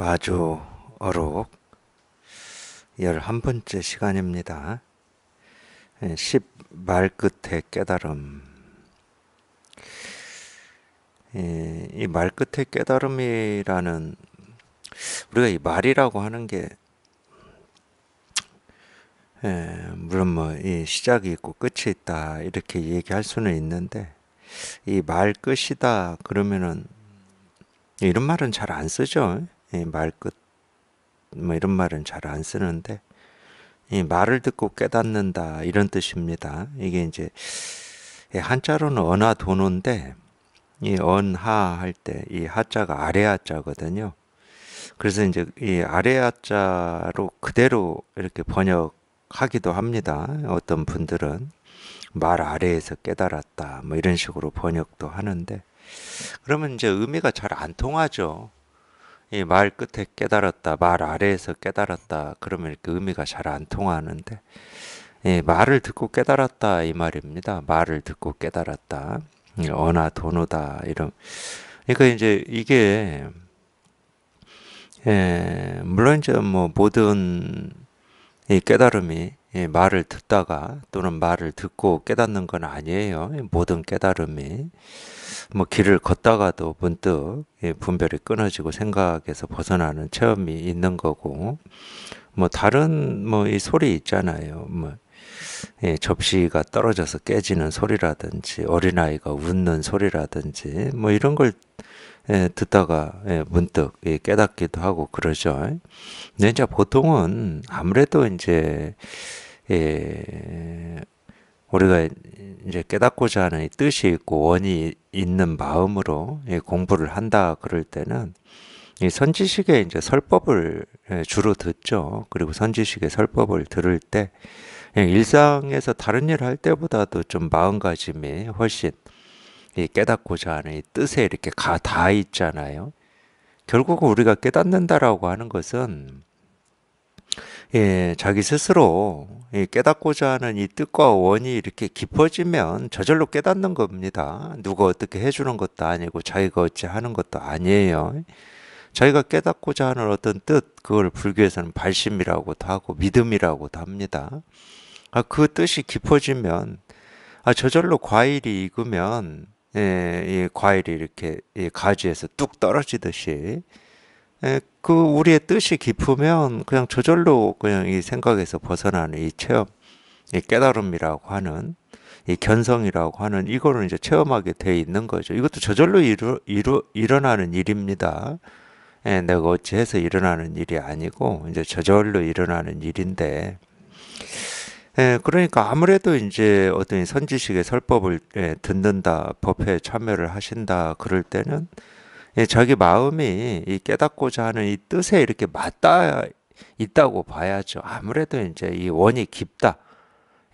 마주 어록 11번째 시간입니다. 10말 예, 끝의 깨달음 예, 이말 끝의 깨달음이라는 우리가 이 말이라고 하는 게 예, 물론 뭐이 시작이 있고 끝이 있다 이렇게 얘기할 수는 있는데 이 말 끝이다 그러면은 이런 말은 잘 안 쓰죠. 이 말끝 뭐 이런 말은 잘 안 쓰는데 이 말을 듣고 깨닫는다 이런 뜻입니다. 이게 이제 한자로는 언하 도노인데 이 언하 할 때 이 하자가 아래 하자거든요. 그래서 이제 이 아래 하자로 그대로 이렇게 번역하기도 합니다. 어떤 분들은 말 아래에서 깨달았다 뭐 이런 식으로 번역도 하는데 그러면 이제 의미가 잘 안 통하죠. 이말 끝에 깨달았다, 말 아래에서 깨달았다. 그러면 이렇게 의미가 잘 안 통하는데, 이 말을 듣고 깨달았다 이 말입니다. 말을 듣고 깨달았다. 어나 도노다 이런. 그러니까 이제 이게 예, 물론 이제 뭐 모든 이 깨달음이 예, 말을 듣다가 또는 말을 듣고 깨닫는 건 아니에요. 예, 모든 깨달음이 뭐 길을 걷다가도 문득 예, 분별이 끊어지고 생각에서 벗어나는 체험이 있는 거고 뭐 다른 뭐 이 소리 있잖아요. 뭐 예, 접시가 떨어져서 깨지는 소리라든지 어린아이가 웃는 소리라든지 뭐 이런 걸 예, 듣다가 예, 문득 예, 깨닫기도 하고 그러죠. 근 이제 보통은 아무래도 이제 예, 우리가 이제 깨닫고자 하는 뜻이 있고 원이 있는 마음으로 예, 공부를 한다 그럴 때는 이 선지식의 이제 설법을 예, 주로 듣죠. 그리고 선지식의 설법을 들을 때 예, 일상에서 다른 일을 할 때보다도 좀 마음가짐이 훨씬 깨닫고자 하는 이 뜻에 이렇게 가 다 있잖아요. 결국 우리가 깨닫는다라고 하는 것은 예, 자기 스스로 깨닫고자 하는 이 뜻과 원이 이렇게 깊어지면 저절로 깨닫는 겁니다. 누가 어떻게 해주는 것도 아니고 자기가 어찌 하는 것도 아니에요. 자기가 깨닫고자 하는 어떤 뜻, 그걸 불교에서는 발심이라고도 하고 믿음이라고도 합니다. 아, 그 뜻이 깊어지면, 아, 저절로 과일이 익으면, 예, 예 과일이 이렇게 예, 가지에서 뚝 떨어지듯이, 예, 그 우리의 뜻이 깊으면 그냥 저절로 그냥 이 생각에서 벗어나는 이 체험, 이 깨달음이라고 하는 이 견성이라고 하는 이거는 이제 체험하게 돼 있는 거죠. 이것도 저절로 이루, 이루, 일어나는 일입니다. 예, 내가 어찌해서 일어나는 일이 아니고 이제 저절로 일어나는 일인데 예, 그러니까 아무래도 이제 어떤 선지식의 설법을 예, 듣는다, 법회에 참여를 하신다 그럴 때는 예, 자기 마음이 이 깨닫고자 하는 이 뜻에 이렇게 맞닿아 있다고 봐야죠. 아무래도 이제 이 원이 깊다.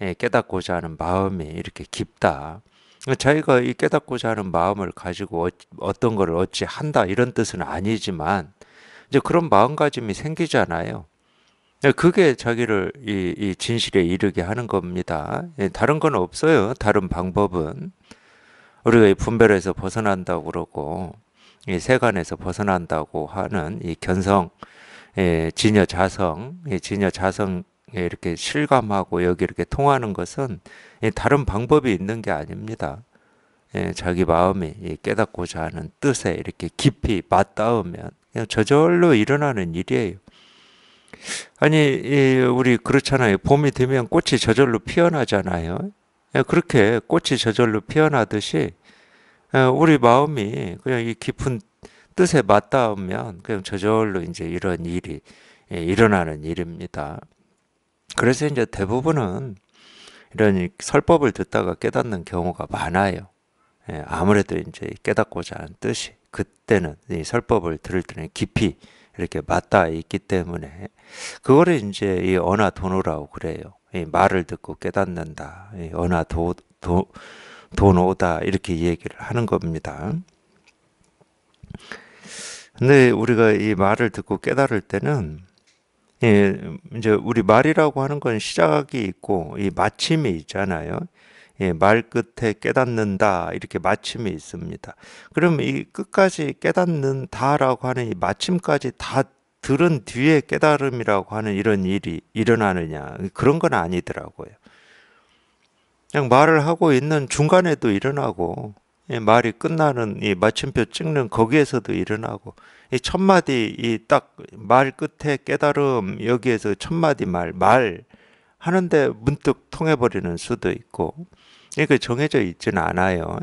예, 깨닫고자 하는 마음이 이렇게 깊다. 자기가 이 깨닫고자 하는 마음을 가지고 어, 어떤 걸 어찌 한다 이런 뜻은 아니지만 이제 그런 마음가짐이 생기잖아요. 네, 그게 자기를 이, 이 진실에 이르게 하는 겁니다. 예, 다른 건 없어요. 다른 방법은 우리가 이 분별에서 벗어난다고 그러고 이 세간에서 벗어난다고 하는 이 견성, 예, 진여 자성, 예, 진여 자성 예, 이렇게 실감하고 여기 이렇게 통하는 것은 예, 다른 방법이 있는 게 아닙니다. 예, 자기 마음이 깨닫고자 하는 뜻에 이렇게 깊이 맞닿으면 그냥 저절로 일어나는 일이에요. 아니 우리 그렇잖아요. 봄이 되면 꽃이 저절로 피어나잖아요. 그렇게 꽃이 저절로 피어나듯이 우리 마음이 그냥 이 깊은 뜻에 맞닿으면 그냥 저절로 이제 이런 일이 일어나는 일입니다. 그래서 이제 대부분은 이런 설법을 듣다가 깨닫는 경우가 많아요. 예, 아무래도 이제 깨닫고자 하는 뜻이 그때는 이 설법을 들을 때는 깊이 이렇게 맞닿 있기 때문에 그거를 이제 이 언화도노라고 그래요. 이 말을 듣고 깨닫는다. 이 언화도 도, 도노다 이렇게 얘기를 하는 겁니다. 근데 우리가 이 말을 듣고 깨달을 때는 예, 이제 우리 말이라고 하는 건 시작이 있고 이 마침이 있잖아요. 예, 말 끝에 깨닫는다 이렇게 마침이 있습니다. 그럼 이 끝까지 깨닫는다라고 하는 이 마침까지 다 들은 뒤에 깨달음이라고 하는 이런 일이 일어나느냐 그런 건 아니더라고요. 그냥 말을 하고 있는 중간에도 일어나고 말이 끝나는 이 마침표 찍는 거기에서도 일어나고 이첫 마디 이 딱 말 끝에 깨달음 여기에서 첫 마디 말 말 하는데 문득 통해버리는 수도 있고 이게 정해져 있지는 않아요.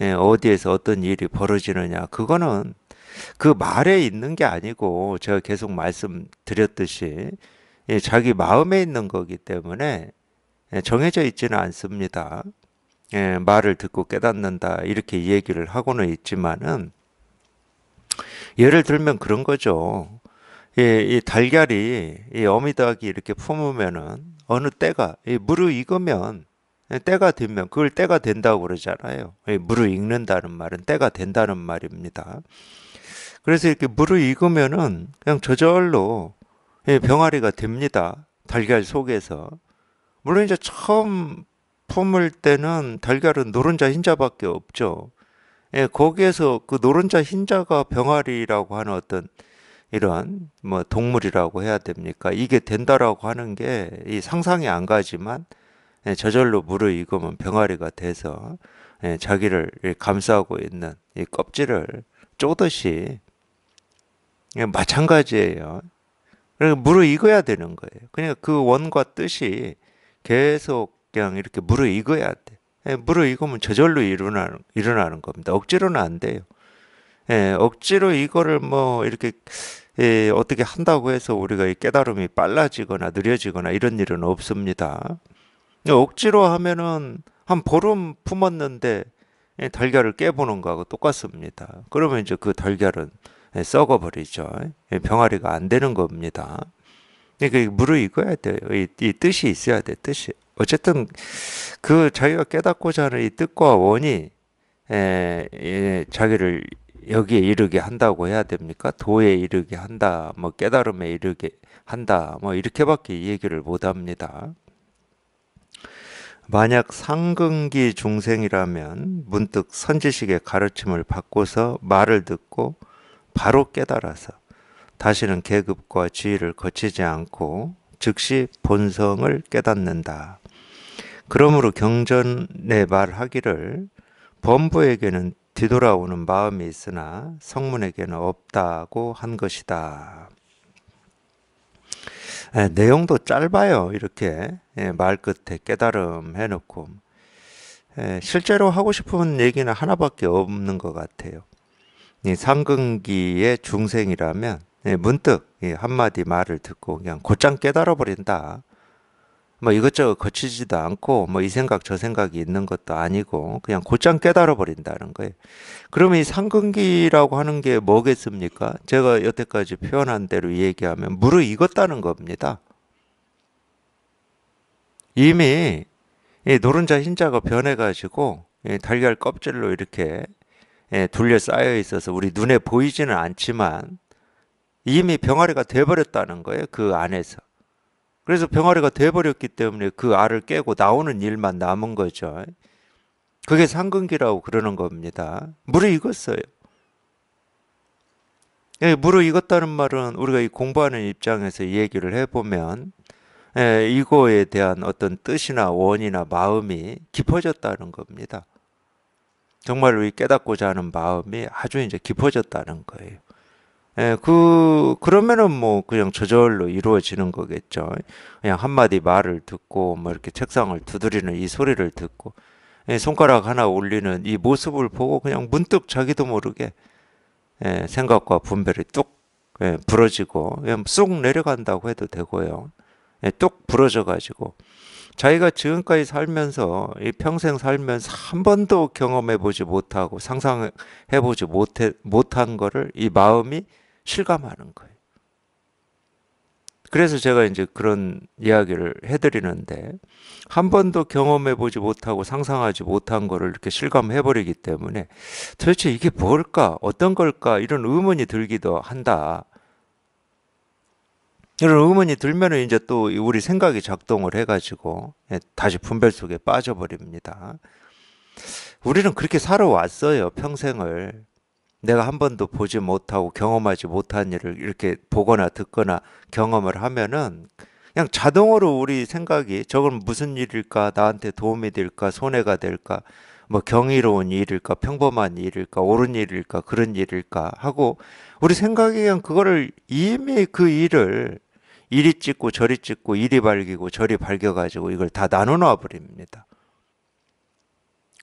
예, 어디에서 어떤 일이 벌어지느냐 그거는 그 말에 있는 게 아니고 제가 계속 말씀드렸듯이 예, 자기 마음에 있는 거기 때문에 예, 정해져 있지는 않습니다. 예, 말을 듣고 깨닫는다 이렇게 얘기를 하고는 있지만은 예를 들면 그런 거죠. 예, 이 달걀이 이 어미닭이 이렇게 품으면은 어느 때가 예, 무르익으면 때가 되면 그걸 때가 된다고 그러잖아요. 예, 무르익는다는 말은 때가 된다는 말입니다. 그래서 이렇게 무르익으면은 그냥 저절로 예, 병아리가 됩니다. 달걀 속에서 물론 이제 처음 품을 때는 달걀은 노른자 흰자밖에 없죠. 예, 거기에서 그 노른자 흰자가 병아리라고 하는 어떤 이런 뭐 동물이라고 해야 됩니까? 이게 된다라고 하는 게 이 상상이 안 가지만 예, 저절로 물을 익으면 병아리가 돼서 예, 자기를 감싸고 있는 이 껍질을 쪼듯이 예, 마찬가지예요. 그러니까 물을 익어야 되는 거예요. 그냥 그러니까 그 원과 뜻이 계속 그냥 이렇게 물르익어야 돼. 예, 무르익으면 저절로 일어나는, 일어나는 겁니다. 억지로는 안 돼요. 예, 억지로 이거를 뭐 이렇게 예, 어떻게 한다고 해서 우리가 이 깨달음이 빨라지거나 느려지거나 이런 일은 없습니다. 억지로 하면은 한 보름 품었는데 예, 달걀을 깨보는 거하고 똑같습니다. 그러면 이제 그 달걀은 예, 썩어버리죠. 예, 병아리가 안 되는 겁니다. 그러니까 물을 익어야 돼요. 이, 이 뜻이 있어야 돼, 뜻이. 어쨌든 그 자기가 깨닫고자 하는 이 뜻과 원이 에, 에, 자기를 여기에 이르게 한다고 해야 됩니까? 도에 이르게 한다, 뭐 깨달음에 이르게 한다, 뭐 이렇게밖에 얘기를 못합니다. 만약 상근기 중생이라면 문득 선지식의 가르침을 받고서 말을 듣고 바로 깨달아서 다시는 계급과 지위를 거치지 않고 즉시 본성을 깨닫는다. 그러므로 경전에 말하기를 범부에게는 뒤돌아오는 마음이 있으나 성문에게는 없다고 한 것이다. 네, 내용도 짧아요. 이렇게 예, 말 끝에 깨달음 해놓고 예, 실제로 하고 싶은 얘기는 하나밖에 없는 것 같아요. 예, 상근기의 중생이라면 예, 문득 한마디 말을 듣고 그냥 곧장 깨달아 버린다. 뭐 이것저것 거치지도 않고 뭐 이 생각 저 생각이 있는 것도 아니고 그냥 곧장 깨달아 버린다는 거예요. 그러면 이 상근기라고 하는 게 뭐겠습니까? 제가 여태까지 표현한 대로 얘기하면 무르익었다는 겁니다. 이미 노른자 흰자가 변해가지고 달걀 껍질로 이렇게 둘려 쌓여 있어서 우리 눈에 보이지는 않지만 이미 병아리가 돼버렸다는 거예요. 그 안에서. 그래서 병아리가 돼버렸기 때문에 그 알을 깨고 나오는 일만 남은 거죠. 그게 상근기라고 그러는 겁니다. 물을 익었어요. 예, 물을 익었다는 말은 우리가 이 공부하는 입장에서 얘기를 해보면 예, 이거에 대한 어떤 뜻이나 원이나 마음이 깊어졌다는 겁니다. 정말로 이 깨닫고자 하는 마음이 아주 이제 깊어졌다는 거예요. 예, 그, 그러면은 뭐 그냥 저절로 이루어지는 거겠죠. 그냥 한마디 말을 듣고 뭐 이렇게 책상을 두드리는 이 소리를 듣고 예, 손가락 하나 올리는 이 모습을 보고 그냥 문득 자기도 모르게 예, 생각과 분별이 뚝 예, 부러지고 그냥 쑥 내려간다고 해도 되고요. 예, 뚝 부러져가지고 자기가 지금까지 살면서 이 평생 살면서 한 번도 경험해 보지 못하고 상상해 보지 못해 못한 거를 이 마음이 실감하는 거예요. 그래서 제가 이제 그런 이야기를 해드리는데 한 번도 경험해 보지 못하고 상상하지 못한 거를 이렇게 실감해 버리기 때문에 도대체 이게 뭘까 어떤 걸까 이런 의문이 들기도 한다. 이런 의문이 들면은 이제 또 우리 생각이 작동을 해가지고 예, 다시 분별 속에 빠져버립니다. 우리는 그렇게 살아왔어요 평생을. 내가 한 번도 보지 못하고 경험하지 못한 일을 이렇게 보거나 듣거나 경험을 하면은 그냥 자동으로 우리 생각이 저건 무슨 일일까 나한테 도움이 될까 손해가 될까 뭐 경이로운 일일까 평범한 일일까 옳은 일일까 그런 일일까 하고 우리 생각이 그냥 그거를 이미 그 일을 이리 찍고 저리 찍고 이리 밝히고 저리 밝혀가지고 이걸 다 나눠놔 버립니다.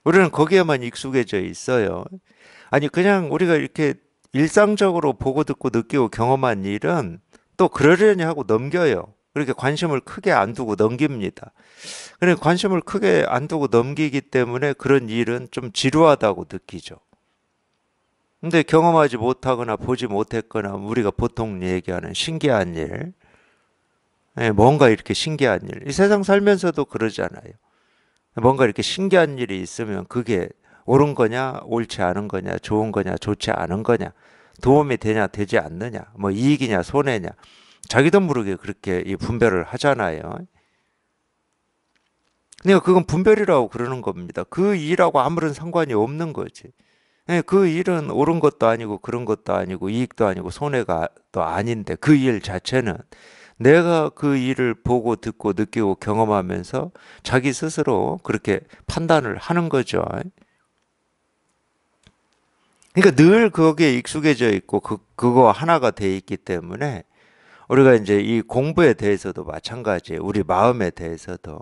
우리는 거기에만 익숙해져 있어요. 아니 그냥 우리가 이렇게 일상적으로 보고 듣고 느끼고 경험한 일은 또 그러려니 하고 넘겨요. 그렇게 관심을 크게 안 두고 넘깁니다. 그래 관심을 크게 안 두고 넘기기 때문에 그런 일은 좀 지루하다고 느끼죠. 근데 경험하지 못하거나 보지 못했거나 우리가 보통 얘기하는 신기한 일, 예, 뭔가 이렇게 신기한 일, 이 세상 살면서도 그러잖아요. 뭔가 이렇게 신기한 일이 있으면 그게 옳은 거냐, 옳지 않은 거냐, 좋은 거냐, 좋지 않은 거냐, 도움이 되냐, 되지 않느냐, 뭐 이익이냐, 손해냐, 자기도 모르게 그렇게 이 분별을 하잖아요. 그러니까 그건 분별이라고 그러는 겁니다. 그 일하고 아무런 상관이 없는 거지. 예, 그 일은 옳은 것도 아니고 그런 것도 아니고 이익도 아니고 손해가 또 아닌데 그 일 자체는 내가 그 일을 보고 듣고 느끼고 경험하면서 자기 스스로 그렇게 판단을 하는 거죠. 그러니까 늘 거기에 익숙해져 있고 그 그거 하나가 돼 있기 때문에 우리가 이제 이 공부에 대해서도 마찬가지예요. 우리 마음에 대해서도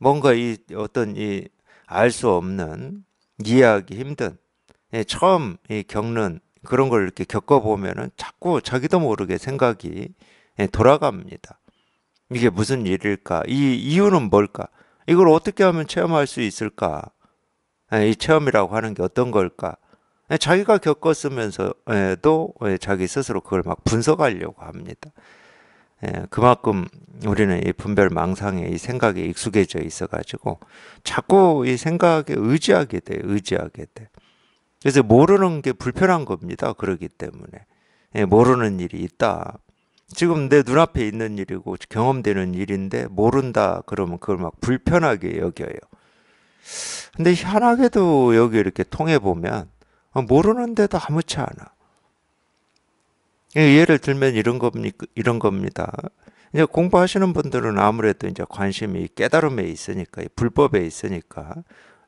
뭔가 이 어떤 이 알 수 없는 이해하기 힘든 예, 처음 이 겪는 그런 걸 이렇게 겪어보면은 자꾸 자기도 모르게 생각이 예, 돌아갑니다. 이게 무슨 일일까? 이 이유는 뭘까? 이걸 어떻게 하면 체험할 수 있을까? 예, 이 체험이라고 하는 게 어떤 걸까? 예, 자기가 겪었으면서도 예, 자기 스스로 그걸 막 분석하려고 합니다. 예, 그만큼 우리는 이 분별망상에 이 생각에 익숙해져 있어가지고 자꾸 이 생각에 의지하게 돼, 의지하게 돼. 그래서 모르는 게 불편한 겁니다. 그러기 때문에 모르는 일이 있다. 지금 내 눈앞에 있는 일이고 경험되는 일인데 모른다 그러면 그걸 막 불편하게 여겨요. 근데 희하게도 여기 이렇게 통해 보면 어, 모르는데도 아무치 않아. 그러니까 예를 들면 이런 겁니까? 이런 겁니다. 이제 공부하시는 분들은 아무래도 이제 관심이 깨달음에 있으니까 불법에 있으니까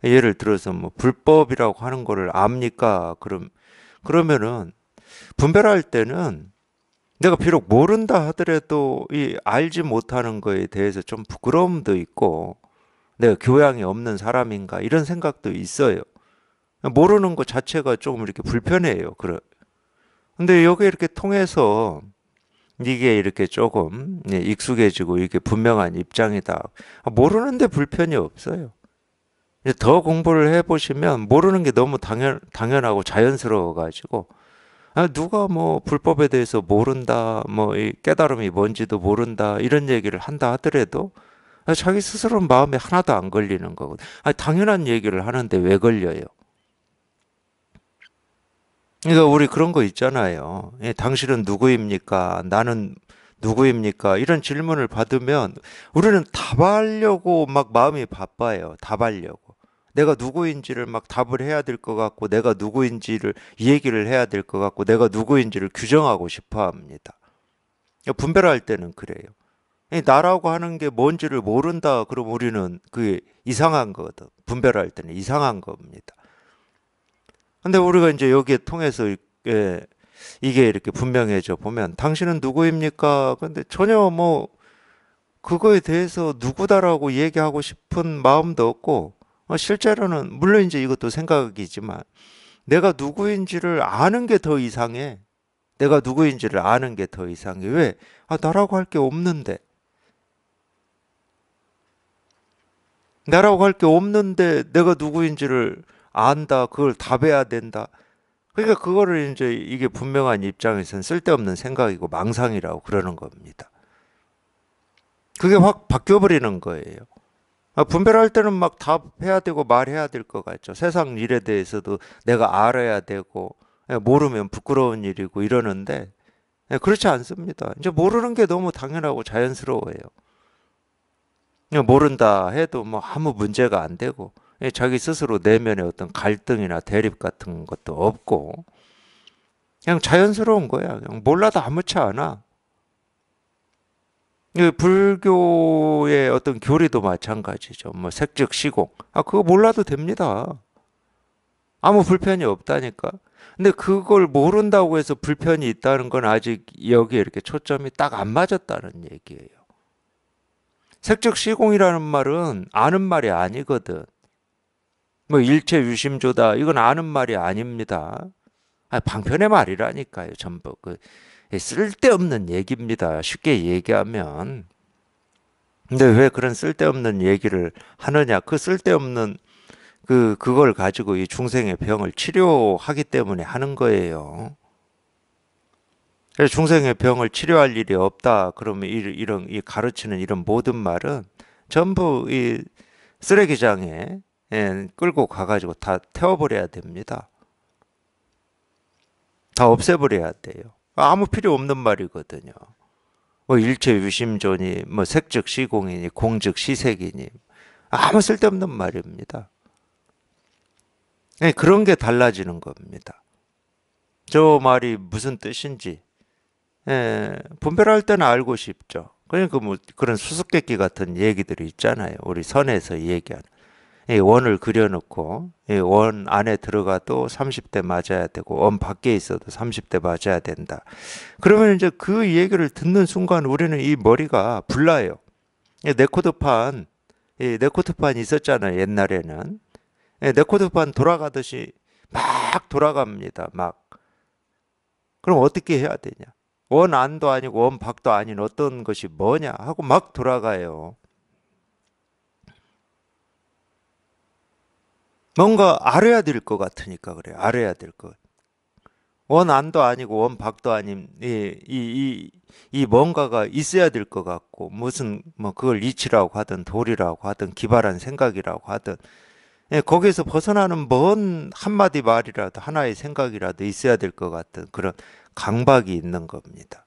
예를 들어서 뭐 불법이라고 하는 거를 압니까? 그럼 그러면은 분별할 때는 내가 비록 모른다 하더라도 이 알지 못하는 거에 대해서 좀 부끄러움도 있고 내가 교양이 없는 사람인가 이런 생각도 있어요. 모르는 것 자체가 조금 이렇게 불편해요. 그래. 데 여기 이렇게 통해서 이게 이렇게 조금 예, 익숙해지고 이게 분명한 입장이다. 아, 모르는데 불편이 없어요. 더 공부를 해보시면 모르는 게 너무 당연, 당연하고 자연스러워가지고 아, 누가 뭐 불법에 대해서 모른다, 뭐 깨달음이 뭔지도 모른다 이런 얘기를 한다 하더라도 아, 자기 스스로 마음에 하나도 안 걸리는 거거든. 당연한 얘기를 하는데 왜 걸려요? 그러니까 우리 그런 거 있잖아요. 예, 당신은 누구입니까? 나는 누구입니까? 이런 질문을 받으면 우리는 답하려고 막 마음이 바빠요. 답하려고. 내가 누구인지를 막 답을 해야 될 것 같고, 내가 누구인지를 얘기를 해야 될 것 같고, 내가 누구인지를 규정하고 싶어 합니다. 분별할 때는 그래요. 나라고 하는 게 뭔지를 모른다, 그럼 우리는 그게 이상한 거거든. 분별할 때는 이상한 겁니다. 근데 우리가 이제 여기에 통해서 예, 이게 이렇게 분명해져 보면 당신은 누구입니까? 근데 전혀 뭐 그거에 대해서 누구다라고 얘기하고 싶은 마음도 없고 어, 실제로는 물론 이제 이것도 생각이지만 내가 누구인지를 아는 게 더 이상해. 내가 누구인지를 아는 게 더 이상해. 왜? 아, 나라고 할 게 없는데. 나라고 할 게 없는데 내가 누구인지를 안다. 그걸 답해야 된다. 그러니까 그거를 이제 이게 분명한 입장에서는 쓸데없는 생각이고 망상이라고 그러는 겁니다. 그게 확 바뀌어버리는 거예요. 아, 분별할 때는 막 답해야 되고 말해야 될 것 같죠. 세상 일에 대해서도 내가 알아야 되고 예, 모르면 부끄러운 일이고 이러는데 예, 그렇지 않습니다. 이제 모르는 게 너무 당연하고 자연스러워요. 예, 모른다 해도 뭐 아무 문제가 안 되고 예, 자기 스스로 내면의 어떤 갈등이나 대립 같은 것도 없고 그냥 자연스러운 거야. 그냥 몰라도 아무렇지 않아. 불교의 어떤 교리도 마찬가지죠. 뭐색적 시공. 아 그거 몰라도 됩니다. 아무 불편이 없다니까. 근데 그걸 모른다고 해서 불편이 있다는 건 아직 여기에 이렇게 초점이 딱 안 맞았다는 얘기예요. 색적 시공이라는 말은 아는 말이 아니거든. 뭐 일체 유심조다 이건 아는 말이 아닙니다. 아, 방편의 말이라니까요. 전부 그 예, 쓸데없는 얘기입니다. 쉽게 얘기하면. 근데 왜 그런 쓸데없는 얘기를 하느냐? 그 쓸데없는 그 그걸 가지고 이 중생의 병을 치료하기 때문에 하는 거예요. 그래서 중생의 병을 치료할 일이 없다. 그러면 이, 이런 이 가르치는 이런 모든 말은 전부 이 쓰레기장에 예, 끌고 가가지고 다 태워버려야 됩니다. 다 없애버려야 돼요. 아무 필요 없는 말이거든요. 뭐 일체 유심존이뭐색적 시공이니, 공적 시색이니, 아무 쓸데없는 말입니다. 예, 그런 게 달라지는 겁니다. 저 말이 무슨 뜻인지 예, 분별할 때는 알고 싶죠. 그러니까 뭐 그런 수수께끼 같은 얘기들이 있잖아요. 우리 선에서 얘기하는. 예, 원을 그려놓고 예, 원 안에 들어가도 30대 맞아야 되고 원 밖에 있어도 30대 맞아야 된다. 그러면 이제 그 얘기를 듣는 순간 우리는 이 머리가 불나요. 네코드판 예, 네코드판 있었잖아요 옛날에는 네코드판 돌아가듯이 막 돌아갑니다. 막 그럼 어떻게 해야 되냐? 원 안도 아니고 원 밖도 아닌 어떤 것이 뭐냐 하고 막 돌아가요. 뭔가 알아야 될 것 같으니까 그래요. 알아야 될 것. 원안도 아니고 원박도 아닌 예, 이이이 이, 이 뭔가가 있어야 될 것 같고 무슨 뭐 그걸 이치라고 하든 돌이라고 하든 기발한 생각이라고 하든 예, 거기서 에 벗어나는 먼 한마디 말이라도 하나의 생각이라도 있어야 될 것 같은 그런 강박이 있는 겁니다.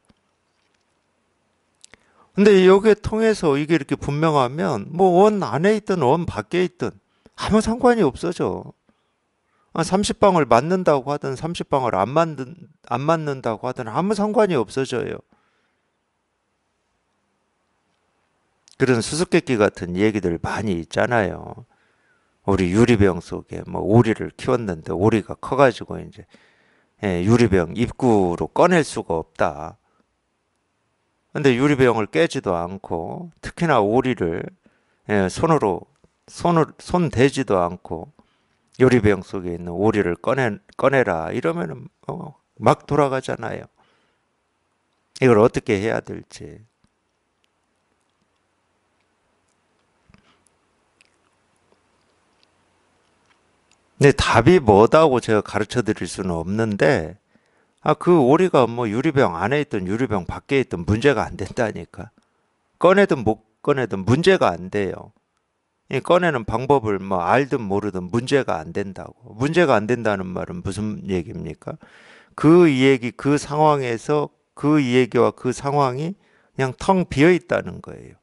근데 여기에 통해서 이게 이렇게 분명하면 뭐 원 안에 있든 원 밖에 있든 아무 상관이 없어져. 30방울 아, 맞는다고 하든 30방울 안 맞는 안 맞는다고 하든 아무 상관이 없어져요. 그런 수수께끼 같은 얘기들 많이 있잖아요. 우리 유리병 속에 뭐 오리를 키웠는데 오리가 커가지고 이제 예, 유리병 입구로 꺼낼 수가 없다. 근데 유리병을 깨지도 않고 특히나 오리를 예, 손으로 손을 손 대지도 않고 요리병 속에 있는 오리를 꺼내 꺼내라 이러면은 어, 막 돌아가잖아요. 이걸 어떻게 해야 될지. 근데 답이 뭐다고 제가 가르쳐 드릴 수는 없는데, 아, 그 오리가 뭐 유리병 안에 있던 유리병 밖에 있던 문제가 안 된다니까. 꺼내든 못 꺼내든 문제가 안 돼요. 꺼내는 방법을 뭐 알든 모르든 문제가 안 된다고. 문제가 안 된다는 말은 무슨 얘기입니까? 그얘기그 상황에서 그얘기와그 상황이 그냥 텅 비어 있다는 거예요.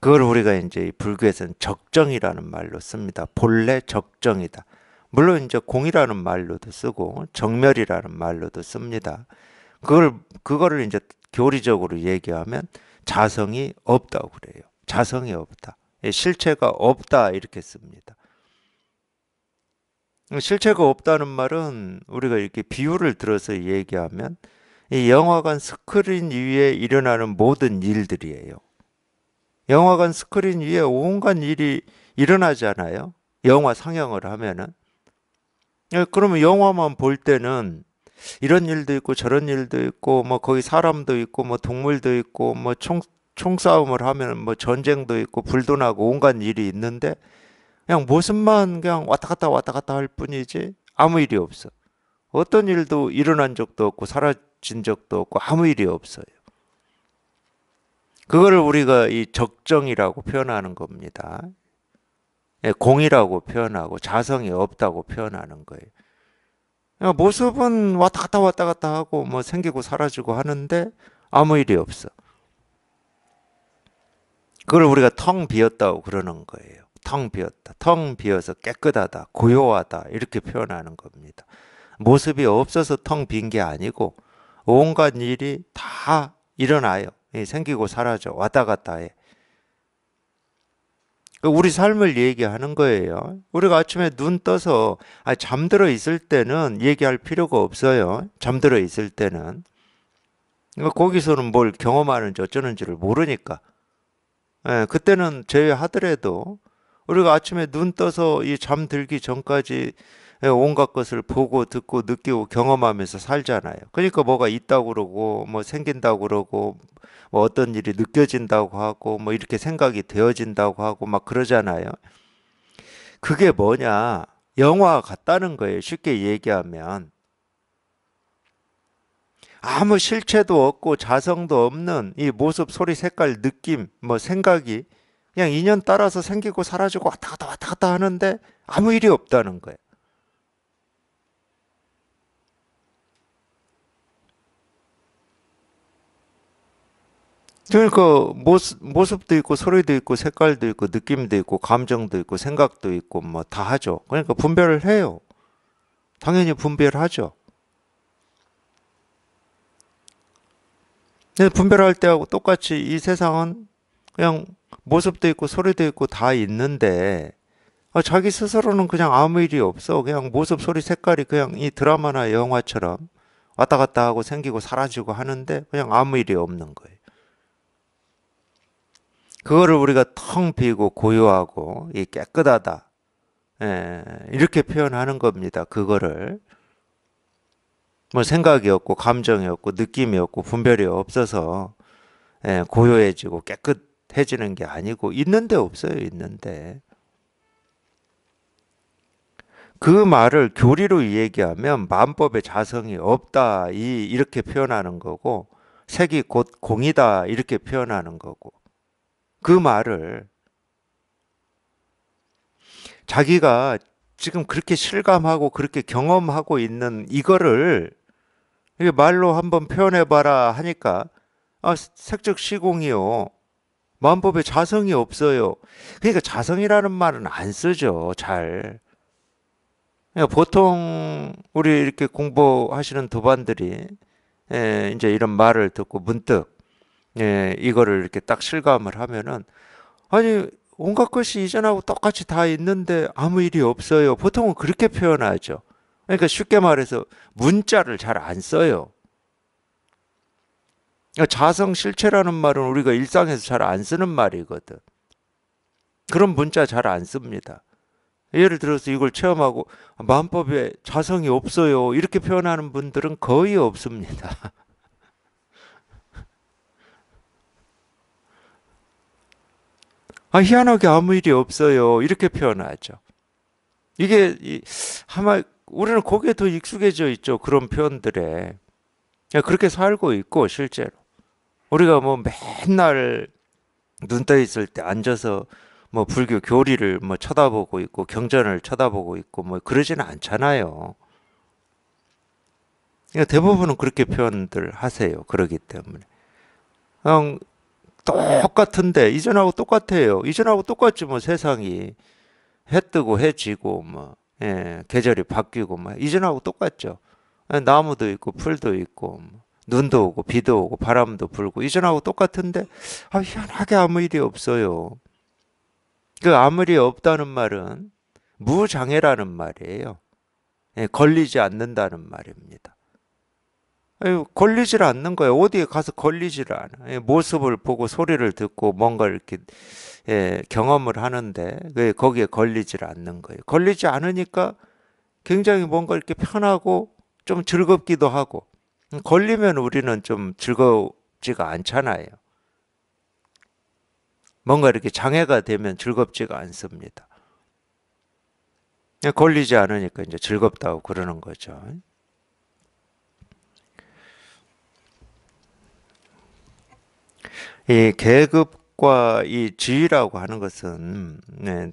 그걸 우리가 이제 불교에서는 적정이라는 말로 씁니다. 본래 적정이다. 물론 이제 공이라는 말로도 쓰고 정멸이라는 말로도 씁니다. 그걸 그거를 이제 교리적으로 얘기하면 자성이 없다고 그래요. 자성이 없다. 예, 실체가 없다 이렇게 씁니다. 실체가 없다는 말은 우리가 이렇게 비유를 들어서 얘기하면 이 영화관 스크린 위에 일어나는 모든 일들이에요. 영화관 스크린 위에 온갖 일이 일어나잖아요. 영화 상영을 하면은. 예, 그러면 영화만 볼 때는 이런 일도 있고 저런 일도 있고 뭐 거기 사람도 있고 뭐 동물도 있고 뭐총 총싸움을 하면 뭐 전쟁도 있고 불도 나고 온갖 일이 있는데 그냥 모습만 그냥 왔다 갔다 왔다 갔다 할 뿐이지 아무 일이 없어. 어떤 일도 일어난 적도 없고 사라진 적도 없고 아무 일이 없어요. 그거를 우리가 이 적정이라고 표현하는 겁니다. 예, 공이라고 표현하고 자성이 없다고 표현하는 거예요. 그러니까 모습은 왔다 갔다 왔다 갔다 하고 뭐 생기고 사라지고 하는데 아무 일이 없어. 그걸 우리가 텅 비었다고 그러는 거예요. 텅 비었다. 텅 비어서 깨끗하다. 고요하다. 이렇게 표현하는 겁니다. 모습이 없어서 텅 빈 게 아니고 온갖 일이 다 일어나요. 예, 생기고 사라져. 왔다 갔다 해. 그 우리 삶을 얘기하는 거예요. 우리가 아침에 눈 떠서 아, 잠들어 있을 때는 얘기할 필요가 없어요. 잠들어 있을 때는. 그러니까 거기서는 뭘 경험하는지 어쩌는지를 모르니까. 예, 그때는 제외하더라도 우리가 아침에 눈 떠서 이 잠들기 전까지 예, 온갖 것을 보고 듣고 느끼고 경험하면서 살잖아요. 그러니까 뭐가 있다고 그러고 뭐 생긴다고 그러고 뭐 어떤 일이 느껴진다고 하고 뭐 이렇게 생각이 되어진다고 하고 막 그러잖아요. 그게 뭐냐? 영화 같다는 거예요. 쉽게 얘기하면 아무 실체도 없고 자성도 없는 이 모습, 소리, 색깔, 느낌, 뭐 생각이 그냥 인연 따라서 생기고 사라지고 왔다 갔다 왔다 갔다 하는데 아무 일이 없다는 거예요. 그러니까 모습, 모습도 있고 소리도 있고 색깔도 있고 느낌도 있고 감정도 있고 생각도 있고 뭐 다 하죠. 그러니까 분별을 해요. 당연히 분별하죠. 근데 네, 분별할 때하고 똑같이 이 세상은 그냥 모습도 있고 소리도 있고 다 있는데 어, 자기 스스로는 그냥 아무 일이 없어. 그냥 모습, 소리, 색깔이 그냥 이 드라마나 영화처럼 왔다 갔다 하고 생기고 사라지고 하는데 그냥 아무 일이 없는 거예요. 그거를 우리가 텅 비고 고요하고 이 깨끗하다. 예, 이렇게 표현하는 겁니다. 그거를. 뭐 생각이 없고 감정이 없고 느낌이 없고 분별이 없어서 예, 고요해지고 깨끗해지는 게 아니고 있는데 없어요. 있는데. 그 말을 교리로 얘기하면 만법의 자성이 없다 이 이렇게 표현하는 거고 색이 곧 공이다 이렇게 표현하는 거고 그 말을 자기가 지금 그렇게 실감하고 그렇게 경험하고 있는 이거를 이게 말로 한번 표현해봐라 하니까 아, 색적 시공이요. 만법에 자성이 없어요. 그러니까 자성이라는 말은 안 쓰죠. 잘. 그러니까 보통 우리 이렇게 공부하시는 도반들이 예, 이제 이런 말을 듣고 문득 예, 이거를 이렇게 딱 실감을 하면은 아니 온갖 것이 이전하고 똑같이 다 있는데 아무 일이 없어요. 보통은 그렇게 표현하죠. 그러니까 쉽게 말해서 문자를 잘 안 써요. 그러니까 자성 실체라는 말은 우리가 일상에서 잘 안 쓰는 말이거든. 그런 문자 잘 안 씁니다. 예를 들어서 이걸 체험하고 만법에 자성이 없어요. 이렇게 표현하는 분들은 거의 없습니다. 아, 희한하게 아무 일이 없어요. 이렇게 표현하죠. 이게 이한마 우리는 거기에 더 익숙해져 있죠. 그런 표현들에. 그러니까 그렇게 살고 있고, 실제로. 우리가 뭐 맨날 눈 떠 있을 때 앉아서 뭐 불교 교리를 뭐 쳐다보고 있고, 경전을 쳐다보고 있고, 뭐 그러지는 않잖아요. 그러니까 대부분은 그렇게 표현들 하세요. 그러기 때문에. 그냥 똑같은데, 이전하고 똑같아요. 이전하고 똑같지 뭐 세상이. 해 뜨고 해 지고 뭐. 예, 계절이 바뀌고 막 이전하고 똑같죠. 예, 나무도 있고 풀도 있고 뭐 눈도 오고 비도 오고 바람도 불고 이전하고 똑같은데 아, 희한하게 아무 일이 없어요. 그 아무 일이 없다는 말은 무장애라는 말이에요. 예, 걸리지 않는다는 말입니다. 아유, 예, 걸리질 않는 거예요. 어디에 가서 걸리질 않아. 예, 모습을 보고 소리를 듣고 뭔가 이렇게 예, 경험을 하는데 왜 그 거기에 걸리질 않는 거예요. 걸리지 않으니까 굉장히 뭔가 이렇게 편하고 좀 즐겁기도 하고 걸리면 우리는 좀 즐겁지가 않잖아요. 뭔가 이렇게 장애가 되면 즐겁지가 않습니다. 예, 걸리지 않으니까 이제 즐겁다고 그러는 거죠. 이 계급 계급과 이 지위라고 하는 것은 네,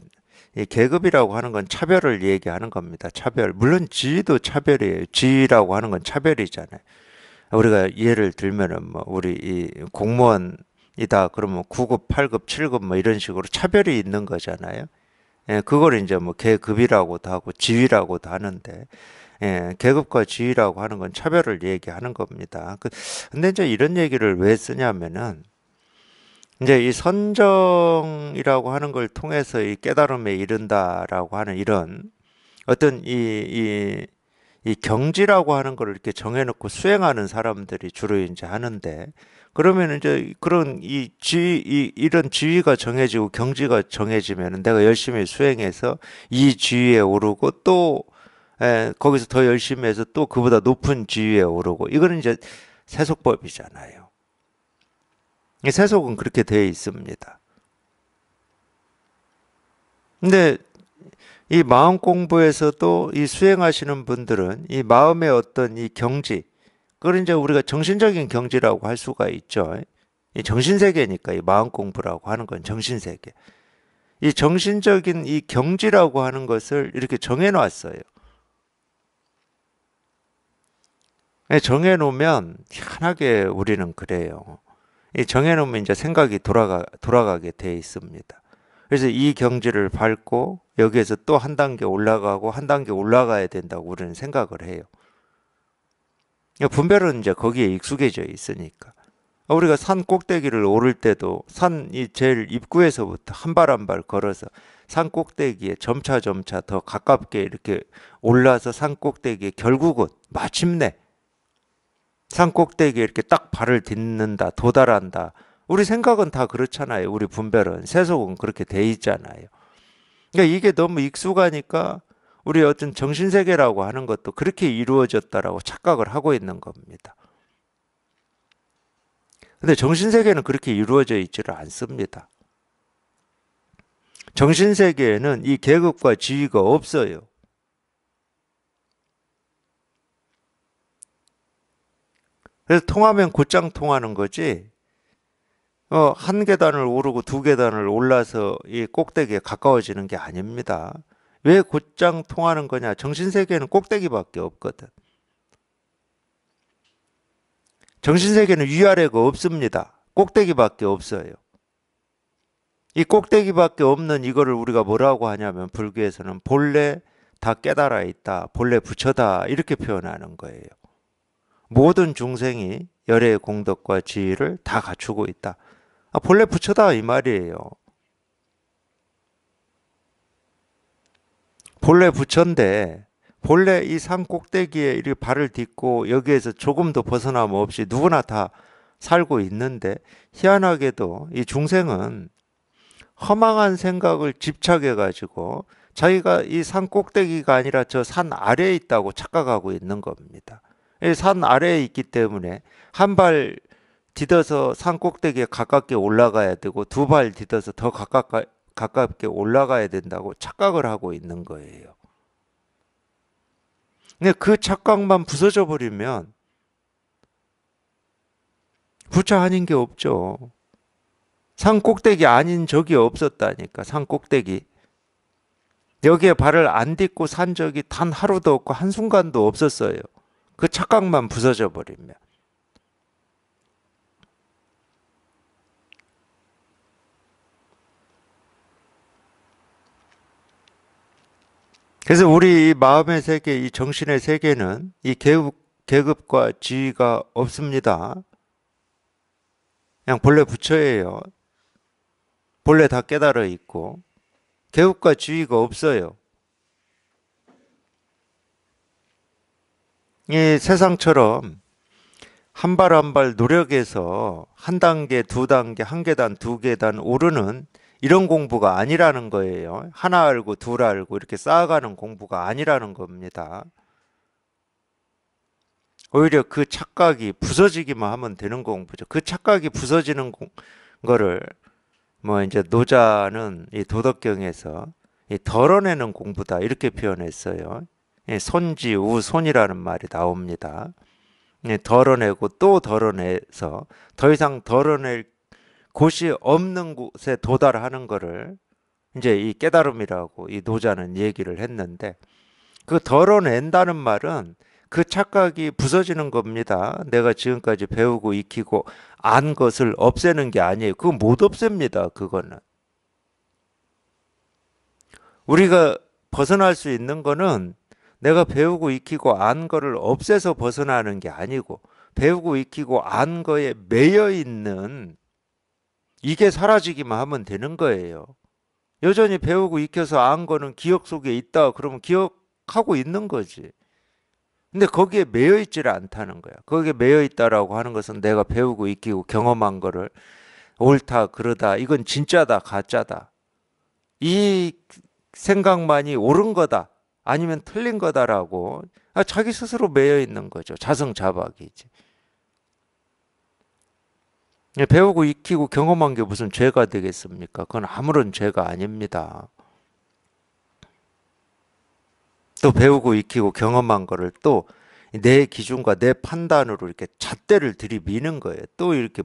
이 계급이라고 하는 건 차별을 얘기하는 겁니다. 차별. 물론 지위도 차별이에요. 지위라고 하는 건 차별이잖아요. 우리가 예를 들면은 뭐 우리 이 공무원이다 그러면 9급, 8급, 7급 뭐 이런 식으로 차별이 있는 거잖아요. 예, 그걸 이제 뭐 계급이라고도 하고 지위라고도 하는데 예, 계급과 지위라고 하는 건 차별을 얘기하는 겁니다. 그, 근데 이제 이런 얘기를 왜 쓰냐면은 이제 이 선정이라고 하는 걸 통해서 이 깨달음에 이른다라고 하는 이런 어떤 이, 이, 이 경지라고 하는 걸 이렇게 정해놓고 수행하는 사람들이 주로 이제 하는데 그러면 이제 그런 이 지위, 이, 이런 지위가 정해지고 경지가 정해지면 내가 열심히 수행해서 이 지위에 오르고 또 에, 거기서 더 열심히 해서 또 그보다 높은 지위에 오르고 이거는 이제 세속법이잖아요. 세속은 그렇게 되어 있습니다. 근데 이 마음 공부에서도 이 수행하시는 분들은 이 마음의 어떤 이 경지, 그걸 이제 우리가 정신적인 경지라고 할 수가 있죠. 이 정신세계니까 이 마음 공부라고 하는 건 정신세계. 이 정신적인 이 경지라고 하는 것을 이렇게 정해놨어요. 네, 정해놓으면 희하게 우리는 그래요. 정해놓으면 이제 생각이 돌아가, 돌아가게 돼 있습니다. 그래서 이 경지를 밟고 여기에서 또 한 단계 올라가고 한 단계 올라가야 된다고 우리는 생각을 해요. 분별은 이제 거기에 익숙해져 있으니까. 우리가 산 꼭대기를 오를 때도 산이 제일 입구에서부터 한 발 한 발 걸어서 산 꼭대기에 점차 점차 더 가깝게 이렇게 올라서 산 꼭대기에 결국은 마침내 산 꼭대기에 이렇게 딱 발을 딛는다, 도달한다. 우리 생각은 다 그렇잖아요. 우리 분별은 세속은 그렇게 돼 있잖아요. 그러니까 이게 너무 익숙하니까 우리 어떤 정신 세계라고 하는 것도 그렇게 이루어졌다라고 착각을 하고 있는 겁니다. 근데 정신 세계는 그렇게 이루어져 있지를 않습니다. 정신 세계에는 이 계급과 지위가 없어요. 그래서 통하면 곧장 통하는 거지. 어, 한 계단을 오르고 두 계단을 올라서 이 꼭대기에 가까워지는 게 아닙니다. 왜 곧장 통하는 거냐? 정신세계는 꼭대기밖에 없거든. 정신세계는 위아래가 없습니다. 꼭대기밖에 없어요. 이 꼭대기밖에 없는 이거를 우리가 뭐라고 하냐면 불교에서는 본래 다 깨달아 있다, 본래 부처다 이렇게 표현하는 거예요. 모든 중생이 열의 공덕과 지위를 다 갖추고 있다. 아, 본래 부처다 이 말이에요. 본래 부처인데 본래 이 산 꼭대기에 이렇게 발을 딛고 여기에서 조금도 벗어남 없이 누구나 다 살고 있는데 희한하게도 이 중생은 허망한 생각을 집착해 가지고 자기가 이 산 꼭대기가 아니라 저 산 아래에 있다고 착각하고 있는 겁니다. 예, 산 아래에 있기 때문에 한 발 디뎌서 산 꼭대기에 가깝게 올라가야 되고 두 발 디뎌서 더 가깝, 가깝게 올라가야 된다고 착각을 하고 있는 거예요. 근데 그 착각만 부서져 버리면 부처 아닌 게 없죠. 산 꼭대기 아닌 적이 없었다니까, 산 꼭대기. 여기에 발을 안 딛고 산 적이 단 하루도 없고 한순간도 없었어요. 그 착각만 부서져 버리면 그래서 우리 마음의 세계, 이 정신의 세계는 이 계급, 계급과 지위가 없습니다. 그냥 본래 부처예요. 본래 다 깨달아 있고 계급과 지위가 없어요. 이 세상처럼 한 발 한 발 노력해서 한 단계, 두 단계, 한 계단, 두 계단 오르는 이런 공부가 아니라는 거예요. 하나 알고 둘 알고 이렇게 쌓아가는 공부가 아니라는 겁니다. 오히려 그 착각이 부서지기만 하면 되는 공부죠. 그 착각이 부서지는 공, 거를 뭐 이제 노자는 이 도덕경에서 이 덜어내는 공부다 이렇게 표현했어요. 예, 손지우손이라는 말이 나옵니다. 예, 덜어내고 또 덜어내서 더 이상 덜어낼 곳이 없는 곳에 도달하는 것을 이제 이 깨달음이라고 이 노자는 얘기를 했는데 그 덜어낸다는 말은 그 착각이 부서지는 겁니다. 내가 지금까지 배우고 익히고 안 것을 없애는 게 아니에요. 그거 못 없앱니다. 그거는. 우리가 벗어날 수 있는 거는 내가 배우고 익히고 안 거를 없애서 벗어나는 게 아니고 배우고 익히고 안 거에 매여 있는 이게 사라지기만 하면 되는 거예요. 여전히 배우고 익혀서 안 거는 기억 속에 있다. 그러면 기억하고 있는 거지. 근데 거기에 매여 있지를 않다는 거야. 거기에 매여 있다라고 하는 것은 내가 배우고 익히고 경험한 거를 옳다, 그러다, 이건 진짜다, 가짜다. 이 생각만이 옳은 거다. 아니면 틀린 거다라고 아, 자기 스스로 매여 있는 거죠. 자성자박이지. 예, 배우고 익히고 경험한 게 무슨 죄가 되겠습니까? 그건 아무런 죄가 아닙니다. 또 배우고 익히고 경험한 거를 또 내 기준과 내 판단으로 이렇게 잣대를 들이미는 거예요. 또 이렇게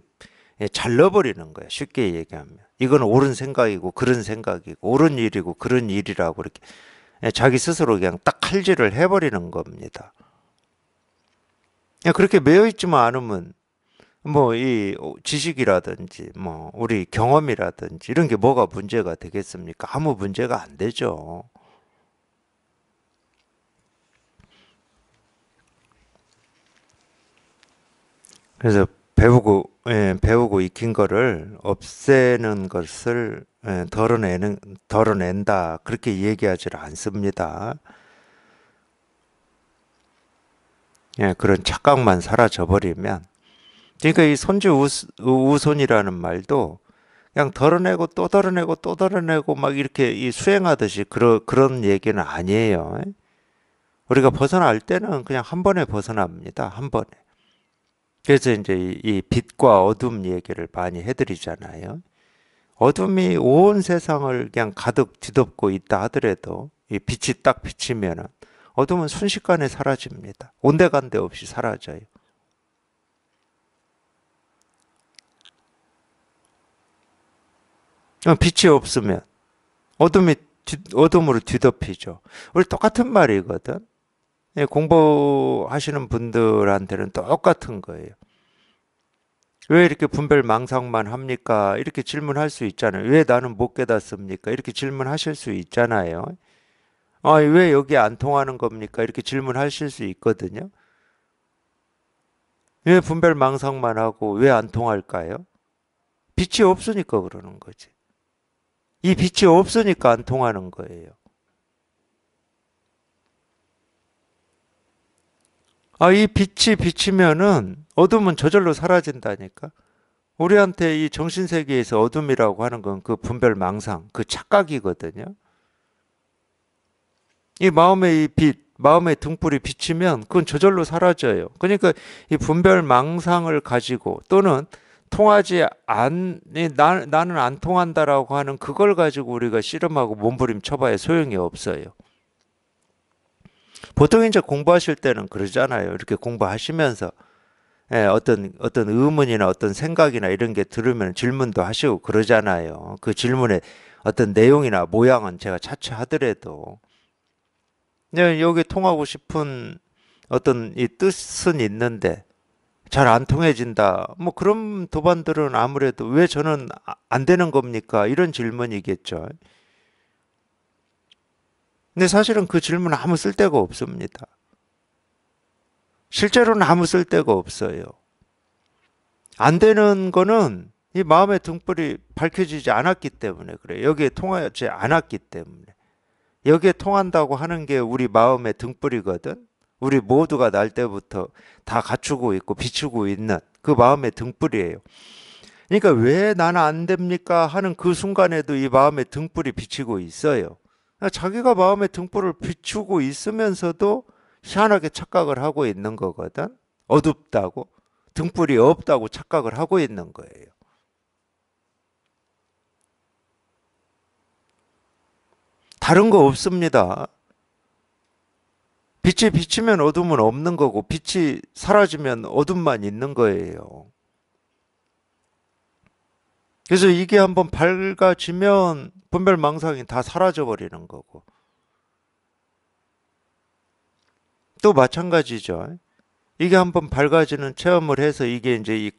예, 잘라버리는 거예요. 쉽게 얘기하면. 이건 옳은 생각이고 그런 생각이고 옳은 일이고 그런 일이라고 이렇게 예, 자기 스스로 그냥 딱 칼질을 해버리는 겁니다. 예, 그렇게 매여 있지만 않으면 뭐 이 지식이라든지 뭐 우리 경험이라든지 이런 게 뭐가 문제가 되겠습니까? 아무 문제가 안 되죠. 그래서 배우고 예, 배우고 익힌 거를 없애는 것을 예, 덜어내는 덜어낸다 그렇게 얘기하지 않습니다. 예, 그런 착각만 사라져 버리면 그러니까 이 손주 우손이라는 말도 그냥 덜어내고 또 덜어내고 또 덜어내고 막 이렇게 이 수행하듯이 그러, 그런 얘기는 아니에요. 우리가 벗어날 때는 그냥 한 번에 벗어납니다. 한 번에. 그래서 이제 이, 빛과 어둠 얘기를 많이 해드리잖아요. 어둠이 온 세상을 그냥 가득 뒤덮고 있다 하더라도 이 빛이 딱비치면 어둠은 순식간에 사라집니다. 온데간데 없이 사라져요. 어, 빛이 없으면 어둠이 뒤, 어둠으로 뒤덮이죠. 우리 똑같은 말이거든. 예, 공부하시는 분들한테는 똑같은 거예요. 왜 이렇게 분별 망상만 합니까? 이렇게 질문할 수 있잖아요. 왜 나는 못 깨닫습니까? 이렇게 질문하실 수 있잖아요. 아, 왜 여기 안 통하는 겁니까? 이렇게 질문하실 수 있거든요. 왜 분별 망상만 하고 왜 안 통할까요? 빛이 없으니까 그러는 거지. 이 빛이 없으니까 안 통하는 거예요. 아, 이 빛이 비치면은 어둠은 저절로 사라진다니까. 우리한테 이 정신세계에서 어둠이라고 하는 건 그 분별 망상, 그 착각이거든요. 이 마음의 이 빛, 마음의 등불이 비치면 그건 저절로 사라져요. 그러니까 이 분별 망상을 가지고 또는 통하지 안, 나, 나는 안 통한다라고 하는 그걸 가지고 우리가 씨름하고 몸부림 쳐봐야 소용이 없어요. 보통 이제 공부하실 때는 그러잖아요. 이렇게 공부하시면서 예, 어떤 어떤 의문이나 어떤 생각이나 이런 게 들으면 질문도 하시고 그러잖아요. 그 질문의 어떤 내용이나 모양은 제가 차치하더라도 예, 여기 통하고 싶은 어떤 이 뜻은 있는데 잘 안 통해진다. 뭐 그런 도반들은 아무래도 왜 저는 아, 안 되는 겁니까? 이런 질문이겠죠. 근데 사실은 그 질문 아무 쓸데가 없습니다. 실제로는 아무 쓸데가 없어요. 안 되는 거는 이 마음의 등불이 밝혀지지 않았기 때문에 그래 여기에 통하지 않았기 때문에. 여기에 통한다고 하는 게 우리 마음의 등불이거든. 우리 모두가 날 때부터 다 갖추고 있고 비추고 있는 그 마음의 등불이에요. 그러니까 왜 나는 안 됩니까 하는 그 순간에도 이 마음의 등불이 비치고 있어요. 자기가 마음의 등불을 비추고 있으면서도 희한하게 착각을 하고 있는 거거든. 어둡다고 등불이 없다고 착각을 하고 있는 거예요. 다른 거 없습니다. 빛이 비치면 어둠은 없는 거고 빛이 사라지면 어둠만 있는 거예요. 그래서 이게 한번 밝아지면 분별망상이 다 사라져 버리는 거고 또 마찬가지죠. 이게 한번 밝아지는 체험을 해서 이게 이제 이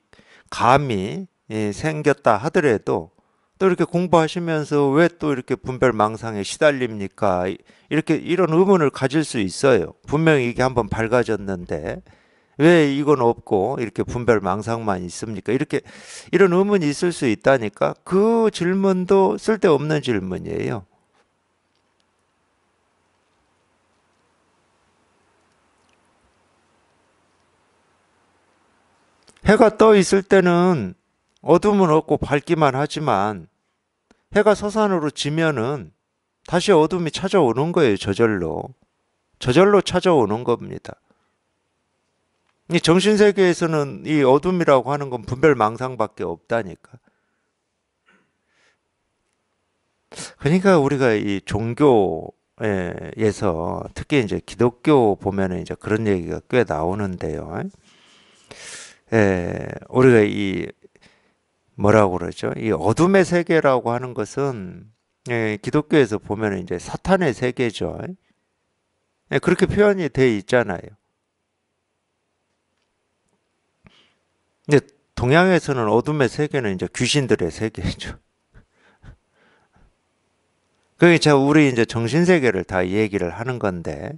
감이 예, 생겼다 하더라도 또 이렇게 공부하시면서 왜 또 이렇게 분별망상에 시달립니까? 이렇게 이런 의문을 가질 수 있어요. 분명히 이게 한번 밝아졌는데 왜 이건 없고 이렇게 분별 망상만 있습니까? 이렇게 이런 의문이 있을 수 있다니까 그 질문도 쓸데없는 질문이에요. 해가 떠 있을 때는 어둠은 없고 밝기만 하지만 해가 서산으로 지면은 다시 어둠이 찾아오는 거예요, 저절로. 저절로 찾아오는 겁니다. 이 정신세계에서는 이 어둠이라고 하는 건 분별망상밖에 없다니까. 그러니까 우리가 이 종교에서 특히 이제 기독교 보면은 이제 그런 얘기가 꽤 나오는데요. 예, 우리가 이 뭐라고 그러죠? 이 어둠의 세계라고 하는 것은 예, 기독교에서 보면 이제 사탄의 세계죠. 예, 그렇게 표현이 돼 있잖아요. 근데 동양에서는 어둠의 세계는 이제 귀신들의 세계죠. 그게니까 우리 이제 정신세계를 다 얘기를 하는 건데,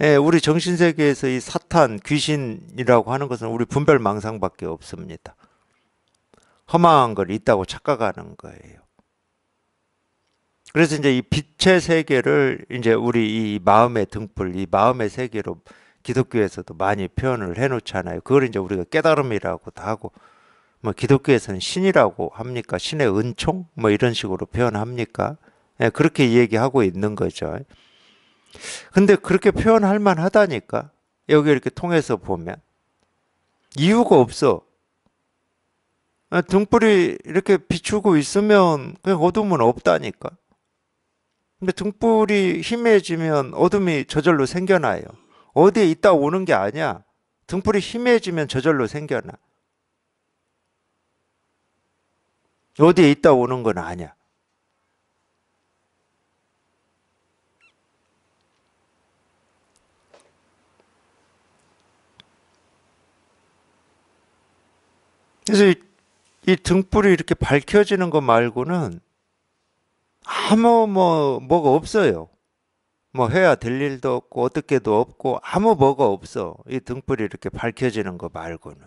예, 우리 정신세계에서 이 사탄, 귀신이라고 하는 것은 우리 분별망상밖에 없습니다. 허망한 걸 있다고 착각하는 거예요. 그래서 이제 이 빛의 세계를 이제 우리 이 마음의 등불, 이 마음의 세계로 기독교에서도 많이 표현을 해놓잖아요. 그걸 이제 우리가 깨달음이라고도 하고 뭐 기독교에서는 신이라고 합니까? 신의 은총 뭐 이런 식으로 표현합니까? 네, 그렇게 얘기하고 있는 거죠. 근데 그렇게 표현할 만하다니까 여기 이렇게 통해서 보면 이유가 없어. 아, 등불이 이렇게 비추고 있으면 그냥 어둠은 없다니까. 근데 등불이 희미해지면 어둠이 저절로 생겨나요. 어디에 있다 오는 게 아니야. 등불이 희미해지면 저절로 생겨나. 어디에 있다 오는 건 아니야. 그래서 이, 이 등불이 이렇게 밝혀지는 것 말고는 아무 뭐 뭐가 없어요. 뭐 해야 될 일도 없고 어떻게도 없고 아무 뭐가 없어. 이 등불이 이렇게 밝혀지는 거 말고는.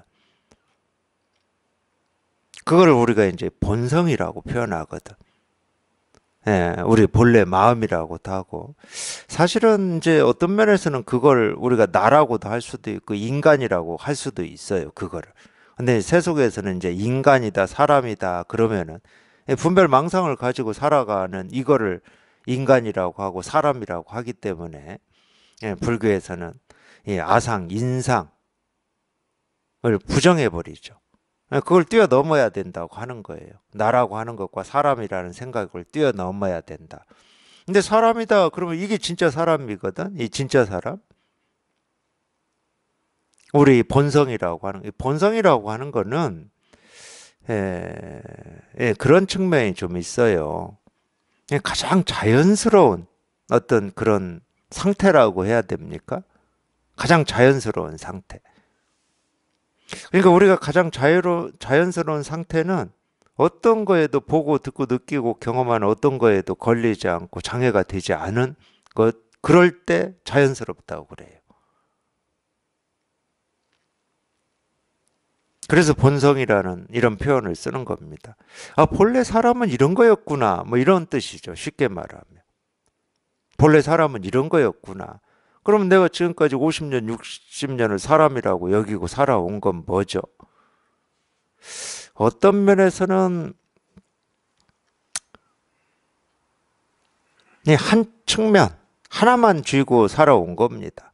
그걸 우리가 이제 본성이라고 표현하거든. 예, 우리 본래 마음이라고도 하고 사실은 이제 어떤 면에서는 그걸 우리가 나라고도 할 수도 있고 인간이라고 할 수도 있어요 그거를 근데 세속에서는 이제 인간이다 사람이다 그러면은 예, 분별 망상을 가지고 살아가는 이거를 인간이라고 하고 사람이라고 하기 때문에 예, 불교에서는 예, 아상, 인상을 부정해 버리죠. 예, 그걸 뛰어넘어야 된다고 하는 거예요. 나라고 하는 것과 사람이라는 생각을 뛰어넘어야 된다. 근데 사람이다 그러면 이게 진짜 사람이거든. 이 진짜 사람. 우리 본성이라고 하는 본성이라고 하는 거는 예, 예, 그런 측면이 좀 있어요. 예, 가장 자연스러운 어떤 그런 상태라고 해야 됩니까? 가장 자연스러운 상태. 그러니까 우리가 가장 자유로, 자연스러운 상태는 어떤 거에도 보고 듣고 느끼고 경험하는 어떤 거에도 걸리지 않고 장애가 되지 않은 것, 그럴 때 자연스럽다고 그래요. 그래서 본성이라는 이런 표현을 쓰는 겁니다. 아, 본래 사람은 이런 거였구나. 뭐 이런 뜻이죠. 쉽게 말하면. 본래 사람은 이런 거였구나. 그럼 내가 지금까지 50년, 60년을 사람이라고 여기고 살아온 건 뭐죠? 어떤 면에서는 한 측면, 하나만 쥐고 살아온 겁니다.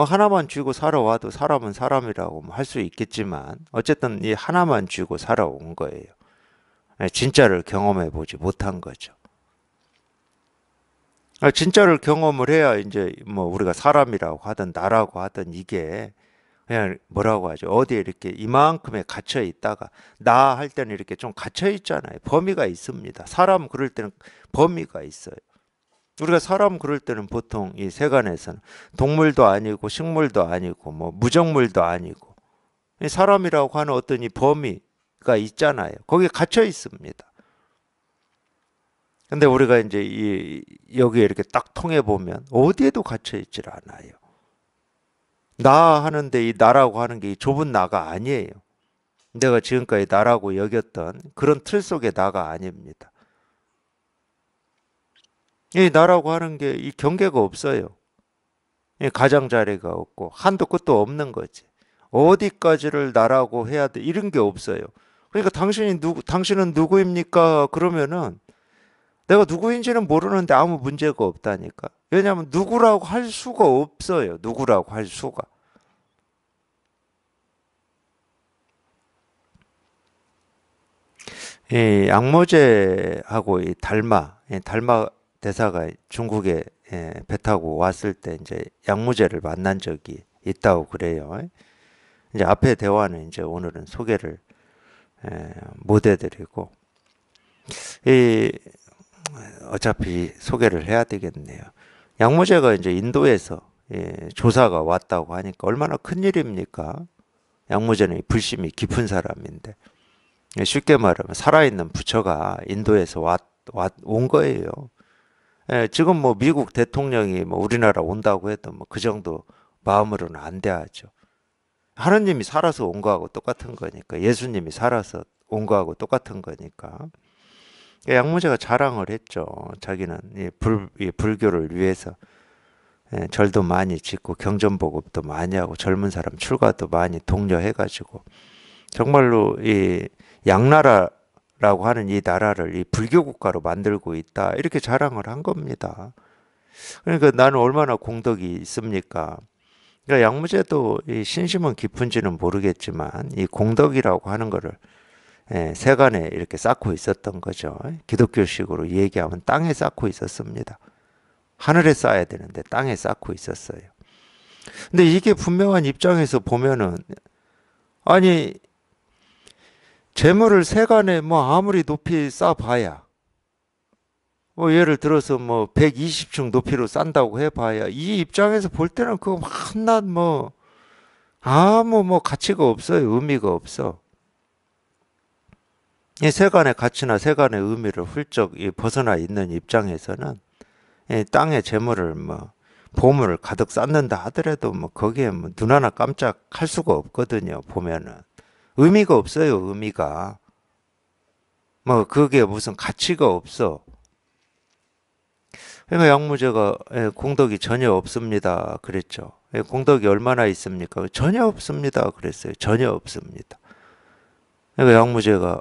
어, 하나만 쥐고 살아와도 사람은 사람이라고 뭐 할수 있겠지만 어쨌든 이 하나만 쥐고 살아온 거예요. 예, 진짜를 경험해 보지 못한 거죠. 아, 진짜를 경험을 해야 이제 뭐 우리가 사람이라고 하든 나라고 하든 이게 그냥 뭐라고 하죠. 어디에 이렇게 이만큼에 갇혀 있다가 나 할 때는 이렇게 좀 갇혀 있잖아요. 범위가 있습니다. 사람 그럴 때는 범위가 있어요. 우리가 사람 그럴 때는 보통 이 세간에서는 동물도 아니고 식물도 아니고 뭐 무정물도 아니고 사람이라고 하는 어떤 이 범위가 있잖아요. 거기에 갇혀 있습니다. 근데 우리가 이제 이 여기에 이렇게 딱 통해 보면 어디에도 갇혀 있질 않아요. 나 하는데 이 나라고 하는 게이 좁은 나가 아니에요. 내가 지금까지 나라고 여겼던 그런 틀 속의 나가 아닙니다. 이 나라고 하는 게 이 경계가 없어요. 가장자리가 없고 한도 끝도 없는 거지. 어디까지를 나라고 해야 돼 이런 게 없어요. 그러니까 당신이 누구 당신은 누구입니까? 그러면은 내가 누구인지는 모르는데 아무 문제가 없다니까. 왜냐하면 누구라고 할 수가 없어요. 누구라고 할 수가. 이 악모제하고 이 달마, 이 달마 대사가 중국에 예, 배 타고 왔을 때 이제 양무제를 만난 적이 있다고 그래요. 이제 앞에 대화는 이제 오늘은 소개를 예, 못 해드리고 이 어차피 소개를 해야 되겠네요. 양무제가 이제 인도에서 예, 조사가 왔다고 하니까 얼마나 큰 일입니까? 양무제는 불심이 깊은 사람인데 예, 쉽게 말하면 살아있는 부처가 인도에서 왔, 온 거예요. 예, 지금 뭐 미국 대통령이 뭐 우리나라 온다고 해도 뭐 그 정도 마음으로는 안 돼야죠. 하느님이 살아서 온 거하고 똑같은 거니까 예수님이 살아서 온 거하고 똑같은 거니까 그러니까 양무제가 자랑을 했죠. 자기는 이 불, 이 불교를 위해서 예, 절도 많이 짓고 경전보급도 많이 하고 젊은 사람 출가도 많이 독려해가지고 정말로 이 양나라 라고 하는 이 나라를 이 불교 국가로 만들고 있다. 이렇게 자랑을 한 겁니다. 그러니까 나는 얼마나 공덕이 있습니까? 그러니까 양무제도 이 신심은 깊은지는 모르겠지만 이 공덕이라고 하는 거를 예, 세간에 이렇게 쌓고 있었던 거죠. 기독교식으로 얘기하면 땅에 쌓고 있었습니다. 하늘에 쌓아야 되는데 땅에 쌓고 있었어요. 근데 이게 분명한 입장에서 보면은 아니 재물을 세간에 뭐 아무리 높이 쌓아봐야 뭐 예를 들어서 뭐 120층 높이로 싼다고 해봐야 이 입장에서 볼 때는 그거 한낱 뭐 아무 뭐 가치가 없어요 의미가 없어 이 세간의 가치나 세간의 의미를 훌쩍 벗어나 있는 입장에서는 땅의 재물을 뭐 보물을 가득 쌓는다 하더라도 뭐 거기에 뭐눈 하나 깜짝할 수가 없거든요 보면은 의미가 없어요. 의미가. 뭐 그게 무슨 가치가 없어. 그러니까 양무제가 예, 공덕이 전혀 없습니다. 그랬죠. 예, 공덕이 얼마나 있습니까? 전혀 없습니다. 그랬어요. 전혀 없습니다. 그러니까 양무제가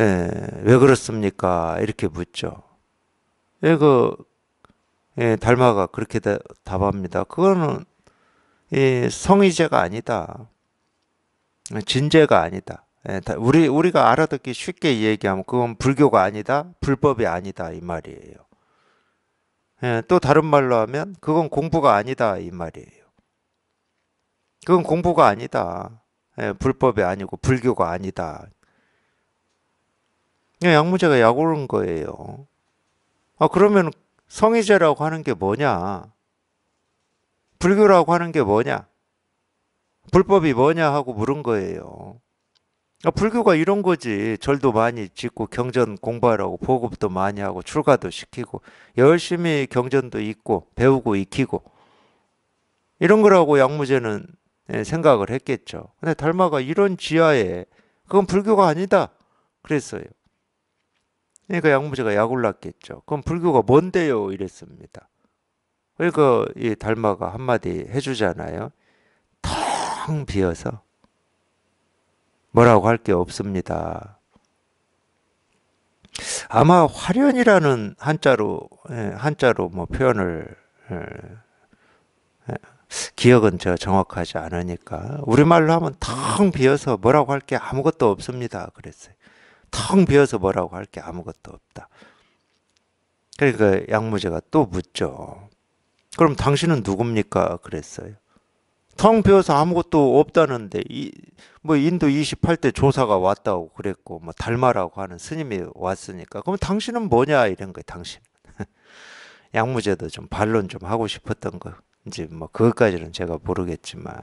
예, 왜 그렇습니까? 이렇게 묻죠. 예, 그, 예, 달마가 그렇게 답합니다. 그거는, 예, 성의제가 아니다. 진죄가 아니다. 예, 우리 우리가 알아듣기 쉽게 얘기하면 그건 불교가 아니다, 불법이 아니다 이 말이에요. 예, 또 다른 말로 하면 그건 공부가 아니다 이 말이에요. 그건 공부가 아니다. 예, 불법이 아니고 불교가 아니다. 양무제가 약오른 거예요. 아 그러면 성의제라고 하는 게 뭐냐? 불교라고 하는 게 뭐냐? 불법이 뭐냐 하고 물은 거예요. 아, 불교가 이런 거지. 절도 많이 짓고 경전 공부하라고 보급도 많이 하고 출가도 시키고 열심히 경전도 읽고 배우고 익히고 이런 거라고 양무제는 예, 생각을 했겠죠. 근데 달마가 이런 지하에 그건 불교가 아니다. 그랬어요. 그러니까 양무제가 약올랐겠죠. 그럼 불교가 뭔데요? 이랬습니다. 그러니까 이 달마가 한마디 해주잖아요. 텅 비어서 뭐라고 할 게 없습니다. 아마 화련이라는 한자로 예, 한자로 뭐 표현을 예, 예, 기억은 저 정확하지 않으니까 우리말로 하면 텅 비어서 뭐라고 할 게 아무것도 없습니다. 그랬어요. 텅 비어서 뭐라고 할 게 아무것도 없다. 그러니까 그 양무제가 또 묻죠. 그럼 당신은 누굽니까? 그랬어요. 텅 비어서 아무것도 없다는데 이, 뭐 인도 28대 조사가 왔다고 그랬고 뭐 달마라고 하는 스님이 왔으니까 그럼 당신은 뭐냐 이런 거예요 당신 양무제도 좀 반론 좀 하고 싶었던 거 이제 뭐 그것까지는 제가 모르겠지만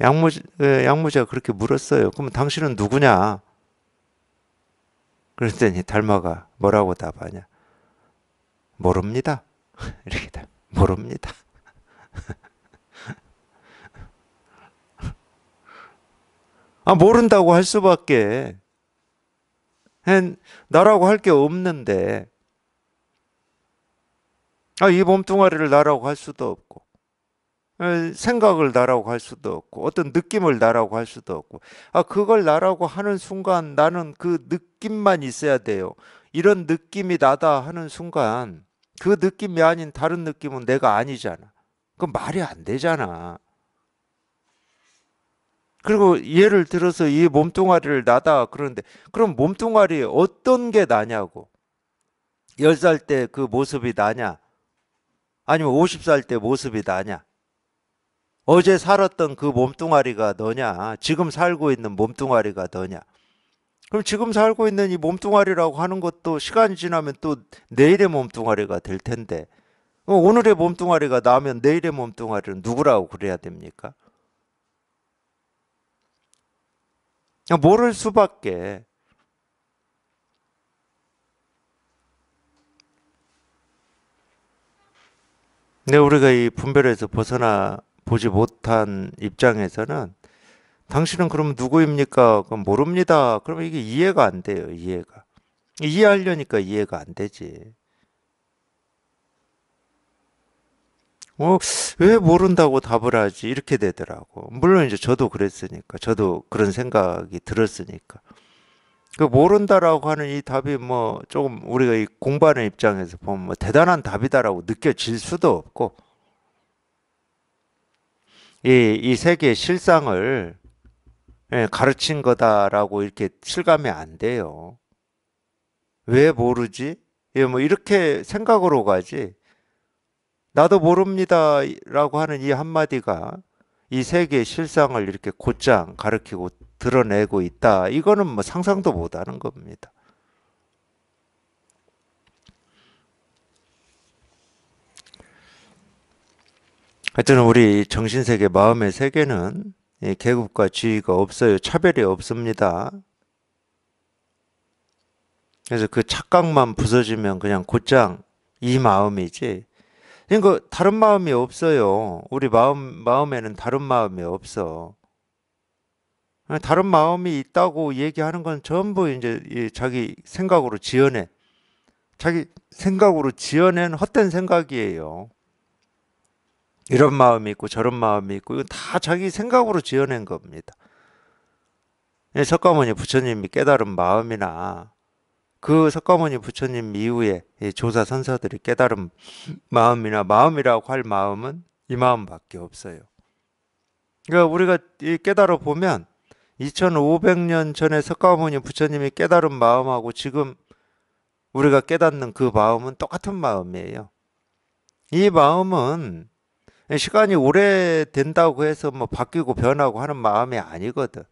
양무 어, 양무제가 그렇게 물었어요 그럼 당신은 누구냐 그랬더니 달마가 뭐라고 답하냐 모릅니다 이렇게 답 모릅니다 아, 모른다고 할 수밖에. 나라고 할 게 없는데. 아, 이 몸뚱아리를 나라고 할 수도 없고. 아, 생각을 나라고 할 수도 없고 어떤 느낌을 나라고 할 수도 없고 아 그걸 나라고 하는 순간 나는 그 느낌만 있어야 돼요 이런 느낌이 나다 하는 순간 그 느낌이 아닌 다른 느낌은 내가 아니잖아 그 말이 안 되잖아 그리고 예를 들어서 이 몸뚱아리를 나다 그러는데 그럼 몸뚱아리 어떤 게 나냐고. 10살 때 그 모습이 나냐? 아니면 50살 때 모습이 나냐? 어제 살았던 그 몸뚱아리가 너냐? 지금 살고 있는 몸뚱아리가 너냐? 그럼 지금 살고 있는 이 몸뚱아리라고 하는 것도 시간이 지나면 또 내일의 몸뚱아리가 될 텐데 오늘의 몸뚱아리가 나면 내일의 몸뚱아리는 누구라고 그래야 됩니까? 모를 수밖에. 근데 우리가 이 분별에서 벗어나 보지 못한 입장에서는 당신은 그럼 누구입니까? 그럼 모릅니다. 그러면 이게 이해가 안 돼요. 이해가. 이해하려니까 이해가 안 되지. 어, 왜 모른다고 답을 하지? 이렇게 되더라고. 물론 이제 저도 그랬으니까. 저도 그런 생각이 들었으니까. 그 모른다라고 하는 이 답이 뭐 조금 우리가 이 공부하는 입장에서 보면 뭐 대단한 답이다라고 느껴질 수도 없고 이, 이 세계의 실상을 예, 가르친 거다라고 이렇게 실감이 안 돼요. 왜 모르지? 예, 뭐 이렇게 생각으로 가지. 나도 모릅니다라고 하는 이 한마디가 이 세계의 실상을 이렇게 곧장 가르치고 드러내고 있다. 이거는 뭐 상상도 못 하는 겁니다. 하여튼 우리 정신세계, 마음의 세계는 계급과 지위가 없어요. 차별이 없습니다. 그래서 그 착각만 부서지면 그냥 곧장 이 마음이지 그러니까 다른 마음이 없어요. 우리 마음 마음에는 다른 마음이 없어. 다른 마음이 있다고 얘기하는 건 전부 이제 자기 생각으로 지어낸 자기 생각으로 지어낸 헛된 생각이에요. 이런 마음이 있고 저런 마음이 있고 이건 다 자기 생각으로 지어낸 겁니다. 예, 석가모니 부처님이 깨달은 마음이나 그 석가모니 부처님 이후에 조사 선사들이 깨달은 마음이나 마음이라고 할 마음은 이 마음밖에 없어요. 그러니까 우리가 깨달아 보면 2500년 전에 석가모니 부처님이 깨달은 마음하고 지금 우리가 깨닫는 그 마음은 똑같은 마음이에요. 이 마음은 시간이 오래 된다고 해서 뭐 바뀌고 변하고 하는 마음이 아니거든.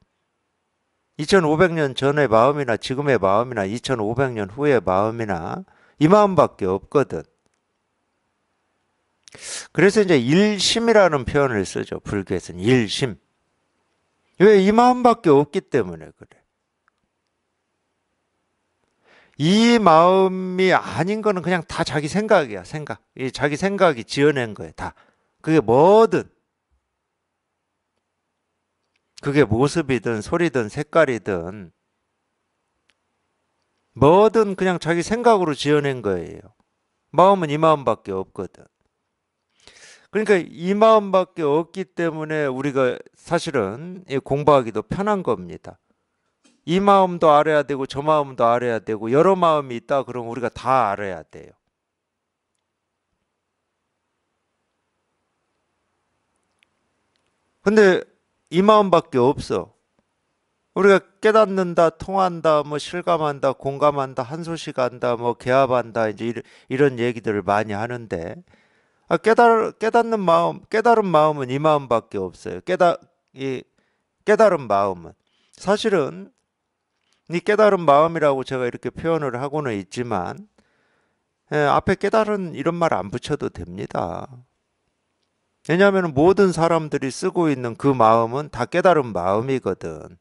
2500년 전의 마음이나 지금의 마음이나 2500년 후의 마음이나 이 마음밖에 없거든. 그래서 이제 일심이라는 표현을 쓰죠. 불교에서는 일심. 왜 이 마음밖에 없기 때문에 그래. 이 마음이 아닌 거는 그냥 다 자기 생각이야, 생각. 이 자기 생각이 지어낸 거예요, 다. 그게 뭐든. 그게 모습이든 소리든 색깔이든 뭐든 그냥 자기 생각으로 지어낸 거예요. 마음은 이 마음밖에 없거든. 그러니까 이 마음밖에 없기 때문에 우리가 사실은 공부하기도 편한 겁니다. 이 마음도 알아야 되고 저 마음도 알아야 되고 여러 마음이 있다 그러면 우리가 다 알아야 돼요. 근데 이마음밖에 없어. 우리가 깨닫는다, 통한다, 뭐 실감한다, 공감한다, 한 소식 한다, 뭐 개합한다, 이제 이런 얘기들을 많이 하는데 아, 깨달 깨닫는 마음, 깨달은 마음은 이 마음밖에 없어요. 깨달 이 깨달은 마음은 사실은 이 깨달은 마음이라고 제가 이렇게 표현을 하고는 있지만 예, 앞에 깨달은 이런 말 안 붙여도 됩니다. 왜냐하면 모든 사람들이 쓰고 있는 그 마음은 다 깨달은 마음이거든.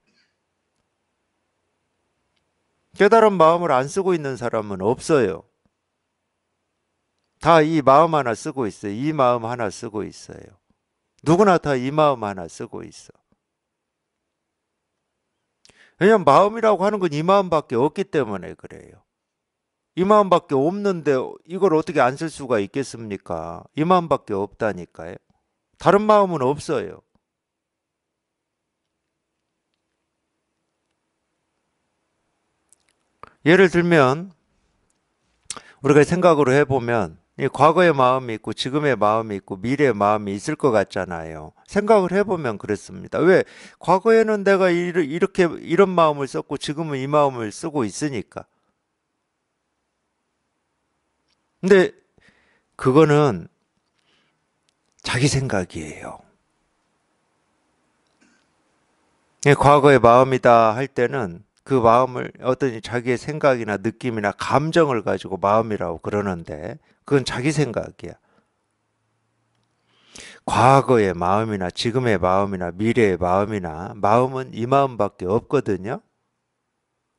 깨달은 마음을 안 쓰고 있는 사람은 없어요. 다 이 마음 하나 쓰고 있어요. 이 마음 하나 쓰고 있어요. 누구나 다 이 마음 하나 쓰고 있어. 왜냐면 하 마음이라고 하는 건 이 마음밖에 없기 때문에 그래요. 이 마음밖에 없는데 이걸 어떻게 안 쓸 수가 있겠습니까? 이 마음밖에 없다니까요. 다른 마음은 없어요. 예를 들면 우리가 생각으로 해보면 과거의 마음이 있고 지금의 마음이 있고 미래의 마음이 있을 것 같잖아요. 생각을 해보면 그렇습니다. 왜? 과거에는 내가 이렇게 이런 마음을 썼고 지금은 이 마음을 쓰고 있으니까. 근데 그거는 자기 생각이에요. 예, 과거의 마음이다 할 때는 그 마음을 어떤 자기의 생각이나 느낌이나 감정을 가지고 마음이라고 그러는데 그건 자기 생각이야. 과거의 마음이나 지금의 마음이나 미래의 마음이나 마음은 이 마음밖에 없거든요.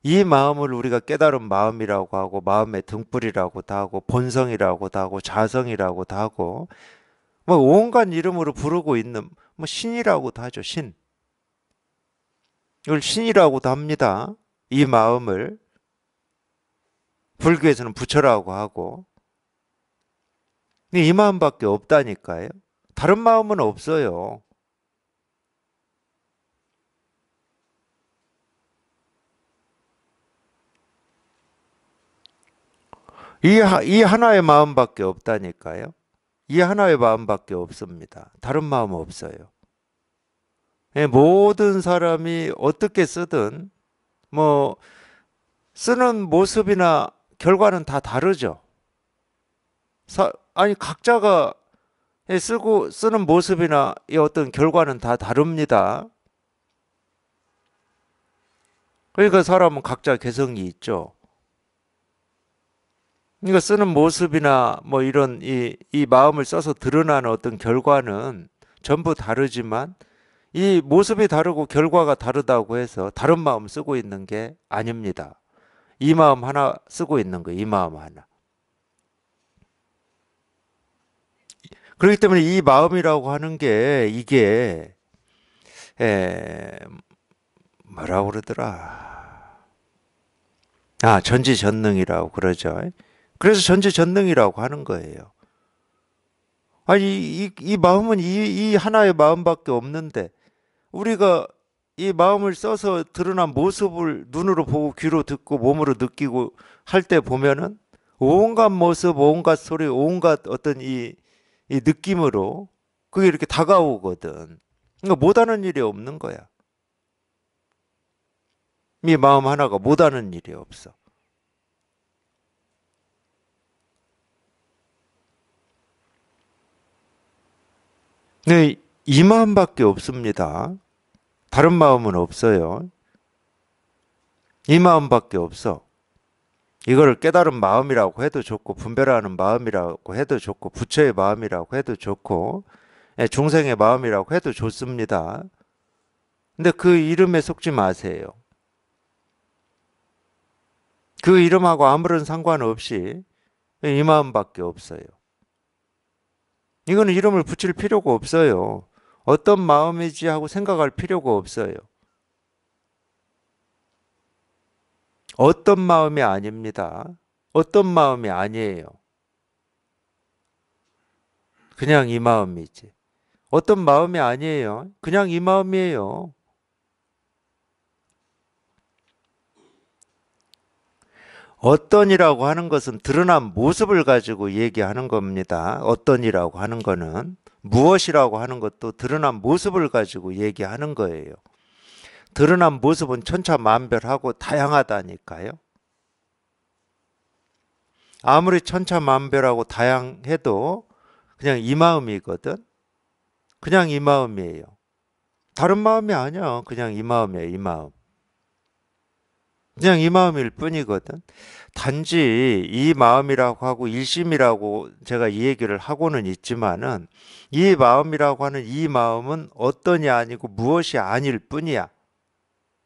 이 마음을 우리가 깨달은 마음이라고 하고 마음의 등불이라고 다 하고 본성이라고 다 하고 자성이라고 다 하고 뭐 온갖 이름으로 부르고 있는 뭐 신이라고도 하죠. 신. 이걸 신이라고도 합니다. 이 마음을 불교에서는 부처라고 하고 이 마음밖에 없다니까요. 다른 마음은 없어요. 이, 이 하나의 마음밖에 없다니까요. 이 하나의 마음밖에 없습니다. 다른 마음 없어요. 예, 모든 사람이 어떻게 쓰든 뭐 쓰는 모습이나 결과는 다 다르죠. 사, 아니 각자가 예, 쓰고 쓰는 모습이나 어떤 결과는 다 다릅니다. 그러니까 사람은 각자 개성이 있죠. 그러니까 쓰는 모습이나 뭐 이런 이, 이 마음을 써서 드러나는 어떤 결과는 전부 다르지만 이 모습이 다르고 결과가 다르다고 해서 다른 마음 쓰고 있는 게 아닙니다. 이 마음 하나 쓰고 있는 거이 마음 하나. 그렇기 때문에 이 마음이라고 하는 게 이게 에 뭐라고 그러더라. 아, 전지전능이라고 그러죠. 그래서 전제전능이라고 하는 거예요. 아니 이, 이 마음은 이, 이 하나의 마음밖에 없는데 우리가 이 마음을 써서 드러난 모습을 눈으로 보고 귀로 듣고 몸으로 느끼고 할 때 보면은 온갖 모습, 온갖 소리, 온갖 어떤 이, 이 느낌으로 그게 이렇게 다가오거든. 그러니까 못하는 일이 없는 거야. 이 마음 하나가 못하는 일이 없어. 네, 이 마음밖에 없습니다. 다른 마음은 없어요. 이 마음밖에 없어. 이걸 깨달은 마음이라고 해도 좋고 분별하는 마음이라고 해도 좋고 부처의 마음이라고 해도 좋고 예, 중생의 마음이라고 해도 좋습니다. 근데 그 이름에 속지 마세요. 그 이름하고 아무런 상관없이 이 마음밖에 없어요. 이거는 이름을 붙일 필요가 없어요. 어떤 마음이지 하고 생각할 필요가 없어요. 어떤 마음이 아닙니다. 어떤 마음이 아니에요. 그냥 이 마음이지. 어떤 마음이 아니에요. 그냥 이 마음이에요. 어떤이라고 하는 것은 드러난 모습을 가지고 얘기하는 겁니다. 어떤이라고 하는 것은 무엇이라고 하는 것도 드러난 모습을 가지고 얘기하는 거예요. 드러난 모습은 천차만별하고 다양하다니까요. 아무리 천차만별하고 다양해도 그냥 이 마음이거든. 그냥 이 마음이에요. 다른 마음이 아니야. 그냥 이 마음이에요. 이 마음. 그냥 이 마음일 뿐이거든. 단지 이 마음이라고 하고 일심이라고 제가 이 얘기를 하고는 있지만은 이 마음이라고 하는 이 마음은 어떤이 아니고 무엇이 아닐 뿐이야.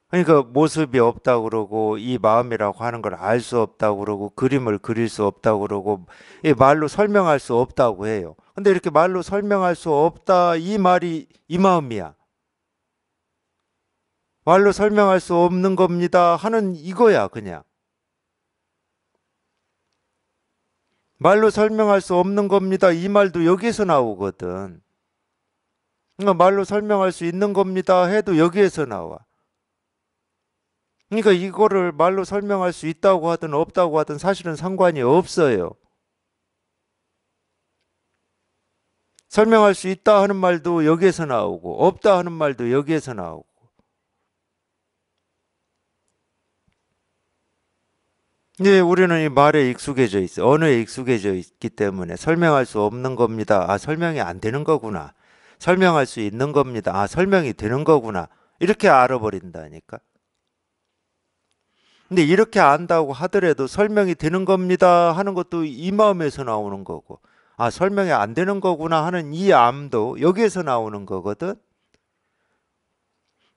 그러니까 모습이 없다 그러고 이 마음이라고 하는 걸 알 수 없다 그러고 그림을 그릴 수 없다 그러고 말로 설명할 수 없다고 해요. 근데 이렇게 말로 설명할 수 없다 이 말이 이 마음이야. 말로 설명할 수 없는 겁니다. 하는 이거야, 그냥. 말로 설명할 수 없는 겁니다. 이 말도 여기에서 나오거든. 그러니까 말로 설명할 수 있는 겁니다. 해도 여기에서 나와. 그러니까 이거를 말로 설명할 수 있다고 하든 없다고 하든 사실은 상관이 없어요. 설명할 수 있다 하는 말도 여기에서 나오고 없다 하는 말도 여기에서 나오고 예, 우리는 이 말에 익숙해져 있어. 언어에 익숙해져 있기 때문에 설명할 수 없는 겁니다. 아, 설명이 안 되는 거구나. 설명할 수 있는 겁니다. 아, 설명이 되는 거구나. 이렇게 알아버린다니까. 근데 이렇게 안다고 하더라도 설명이 되는 겁니다 하는 것도 이 마음에서 나오는 거고, 아, 설명이 안 되는 거구나 하는 이 암도 여기에서 나오는 거거든.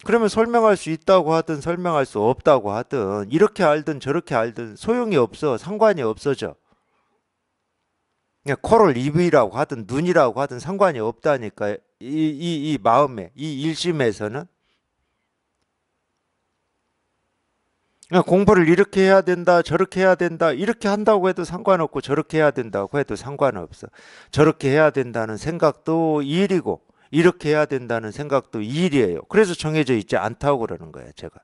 그러면 설명할 수 있다고 하든 설명할 수 없다고 하든 이렇게 알든 저렇게 알든 소용이 없어 상관이 없어져. 그러니까 코를 입이라고 하든 눈이라고 하든 상관이 없다니까 이 이, 이 마음에 이 일심에서는 그러니까 공부를 이렇게 해야 된다, 저렇게 해야 된다, 이렇게 한다고 해도 상관없고, 저렇게 해야 된다고 해도 상관없어. 저렇게 해야 된다는 생각도 일이고, 이렇게 해야 된다는 생각도 일이에요. 그래서 정해져 있지 않다고 그러는 거예요, 제가.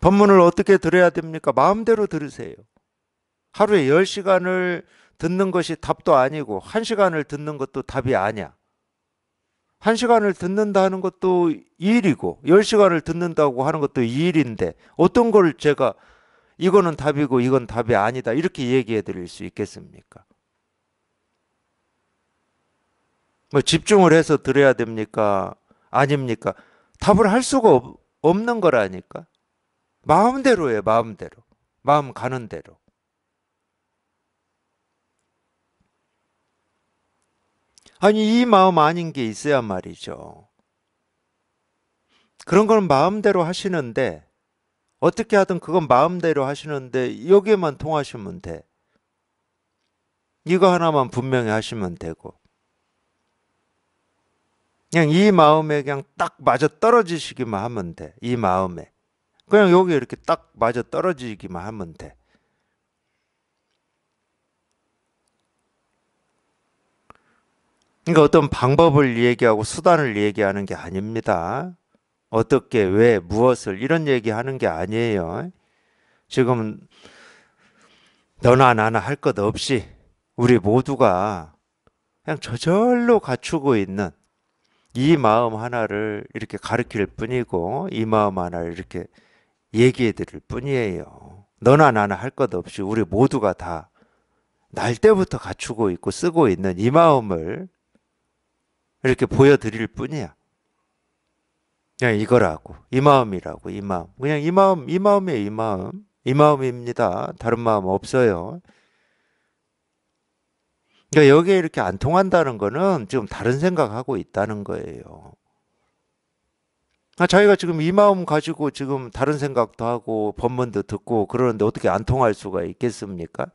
법문을 어떻게 들어야 됩니까? 마음대로 들으세요. 하루에 10시간을 듣는 것이 답도 아니고 1시간을 듣는 것도 답이 아니야. 1시간을 듣는다는 것도 일이고 10시간을 듣는다고 하는 것도 일인데 어떤 걸 제가 이거는 답이고 이건 답이 아니다 이렇게 얘기해 드릴 수 있겠습니까? 뭐 집중을 해서 들어야 됩니까? 아닙니까? 답을 할 수가 없, 없는 거라니까. 마음대로 해, 마음대로. 마음 가는 대로. 아니, 이 마음 아닌 게 있어야 말이죠. 그런 건 마음대로 하시는데, 어떻게 하든 그건 마음대로 하시는데, 여기에만 통하시면 돼. 이거 하나만 분명히 하시면 되고. 그냥 이 마음에 그냥 딱 맞아 떨어지시기만 하면 돼. 이 마음에. 그냥 여기 이렇게 딱 맞아 떨어지기만 하면 돼. 그러니까 어떤 방법을 얘기하고 수단을 얘기하는 게 아닙니다. 어떻게, 왜, 무엇을 이런 얘기하는 게 아니에요. 지금 너나 나나 할 것 없이 우리 모두가 그냥 저절로 갖추고 있는 이 마음 하나를 이렇게 가르칠 뿐이고 이 마음 하나를 이렇게 얘기해 드릴 뿐이에요. 너나 나나 할 것 없이 우리 모두가 다 날 때부터 갖추고 있고 쓰고 있는 이 마음을 이렇게 보여드릴 뿐이야. 그냥 이거라고 이 마음이라고 이 마음 그냥 이 마음 이 마음이에요 이 마음 이 마음입니다. 다른 마음 없어요. 그러니까 여기에 이렇게 안 통한다는 거는 지금 다른 생각하고 있다는 거예요. 아, 자기가 지금 이 마음 가지고 지금 다른 생각도 하고 법문도 듣고 그러는데 어떻게 안 통할 수가 있겠습니까?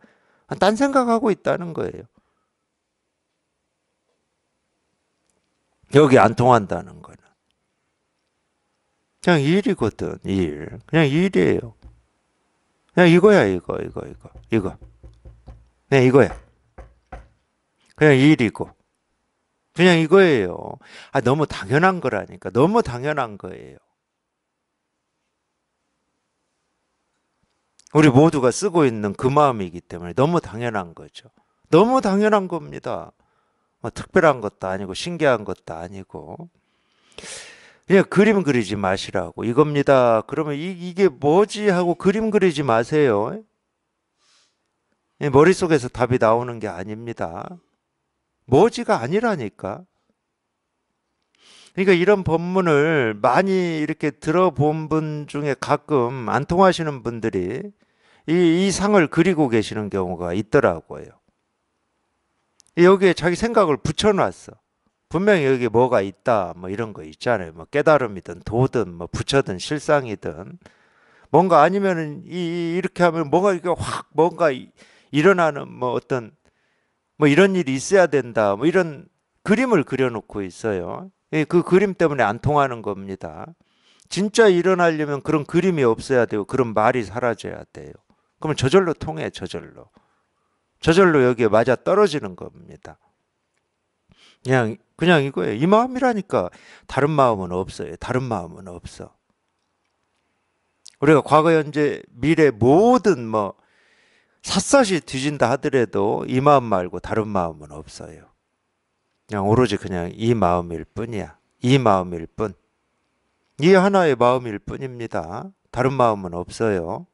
아, 딴 생각하고 있다는 거예요. 여기 안 통한다는 거는. 그냥 일이거든, 일. 그냥 일이에요. 그냥 이거야, 이거, 이거, 이거, 이거. 네, 이거야. 그냥 일이고. 그냥 이거예요. 아, 너무 당연한 거라니까. 너무 당연한 거예요. 우리 모두가 쓰고 있는 그 마음이기 때문에 너무 당연한 거죠. 너무 당연한 겁니다. 뭐 특별한 것도 아니고 신기한 것도 아니고 그냥 그림 그리지 마시라고 이겁니다. 그러면 이, 게 뭐지 하고 그림 그리지 마세요. 예, 머릿속에서 답이 나오는 게 아닙니다. 머지가 아니라니까. 그러니까 이런 법문을 많이 이렇게 들어본 분 중에 가끔 안 통하시는 분들이 이, 이 상을 그리고 계시는 경우가 있더라고요. 여기에 자기 생각을 붙여놨어. 분명히 여기 뭐가 있다, 뭐 이런 거 있잖아요. 뭐 깨달음이든 도든 뭐 부처든 실상이든 뭔가 아니면은 이, 이렇게 하면 뭔가 이렇게 확 뭔가 일어나는 뭐 어떤 뭐 이런 일이 있어야 된다. 뭐 이런 그림을 그려놓고 있어요. 예, 그 그림 때문에 안 통하는 겁니다. 진짜 일어나려면 그런 그림이 없어야 되고 그런 말이 사라져야 돼요. 그러면 저절로 통해 저절로. 저절로 여기에 맞아 떨어지는 겁니다. 그냥 그냥 이거예요. 이 마음이라니까 다른 마음은 없어요. 다른 마음은 없어. 우리가 과거, 현재, 미래 모든 뭐 샅샅이 뒤진다 하더라도 이 마음 말고 다른 마음은 없어요. 그냥 오로지 그냥 이 마음일 뿐이야. 이 마음일 뿐. 이 하나의 마음일 뿐입니다. 다른 마음은 없어요.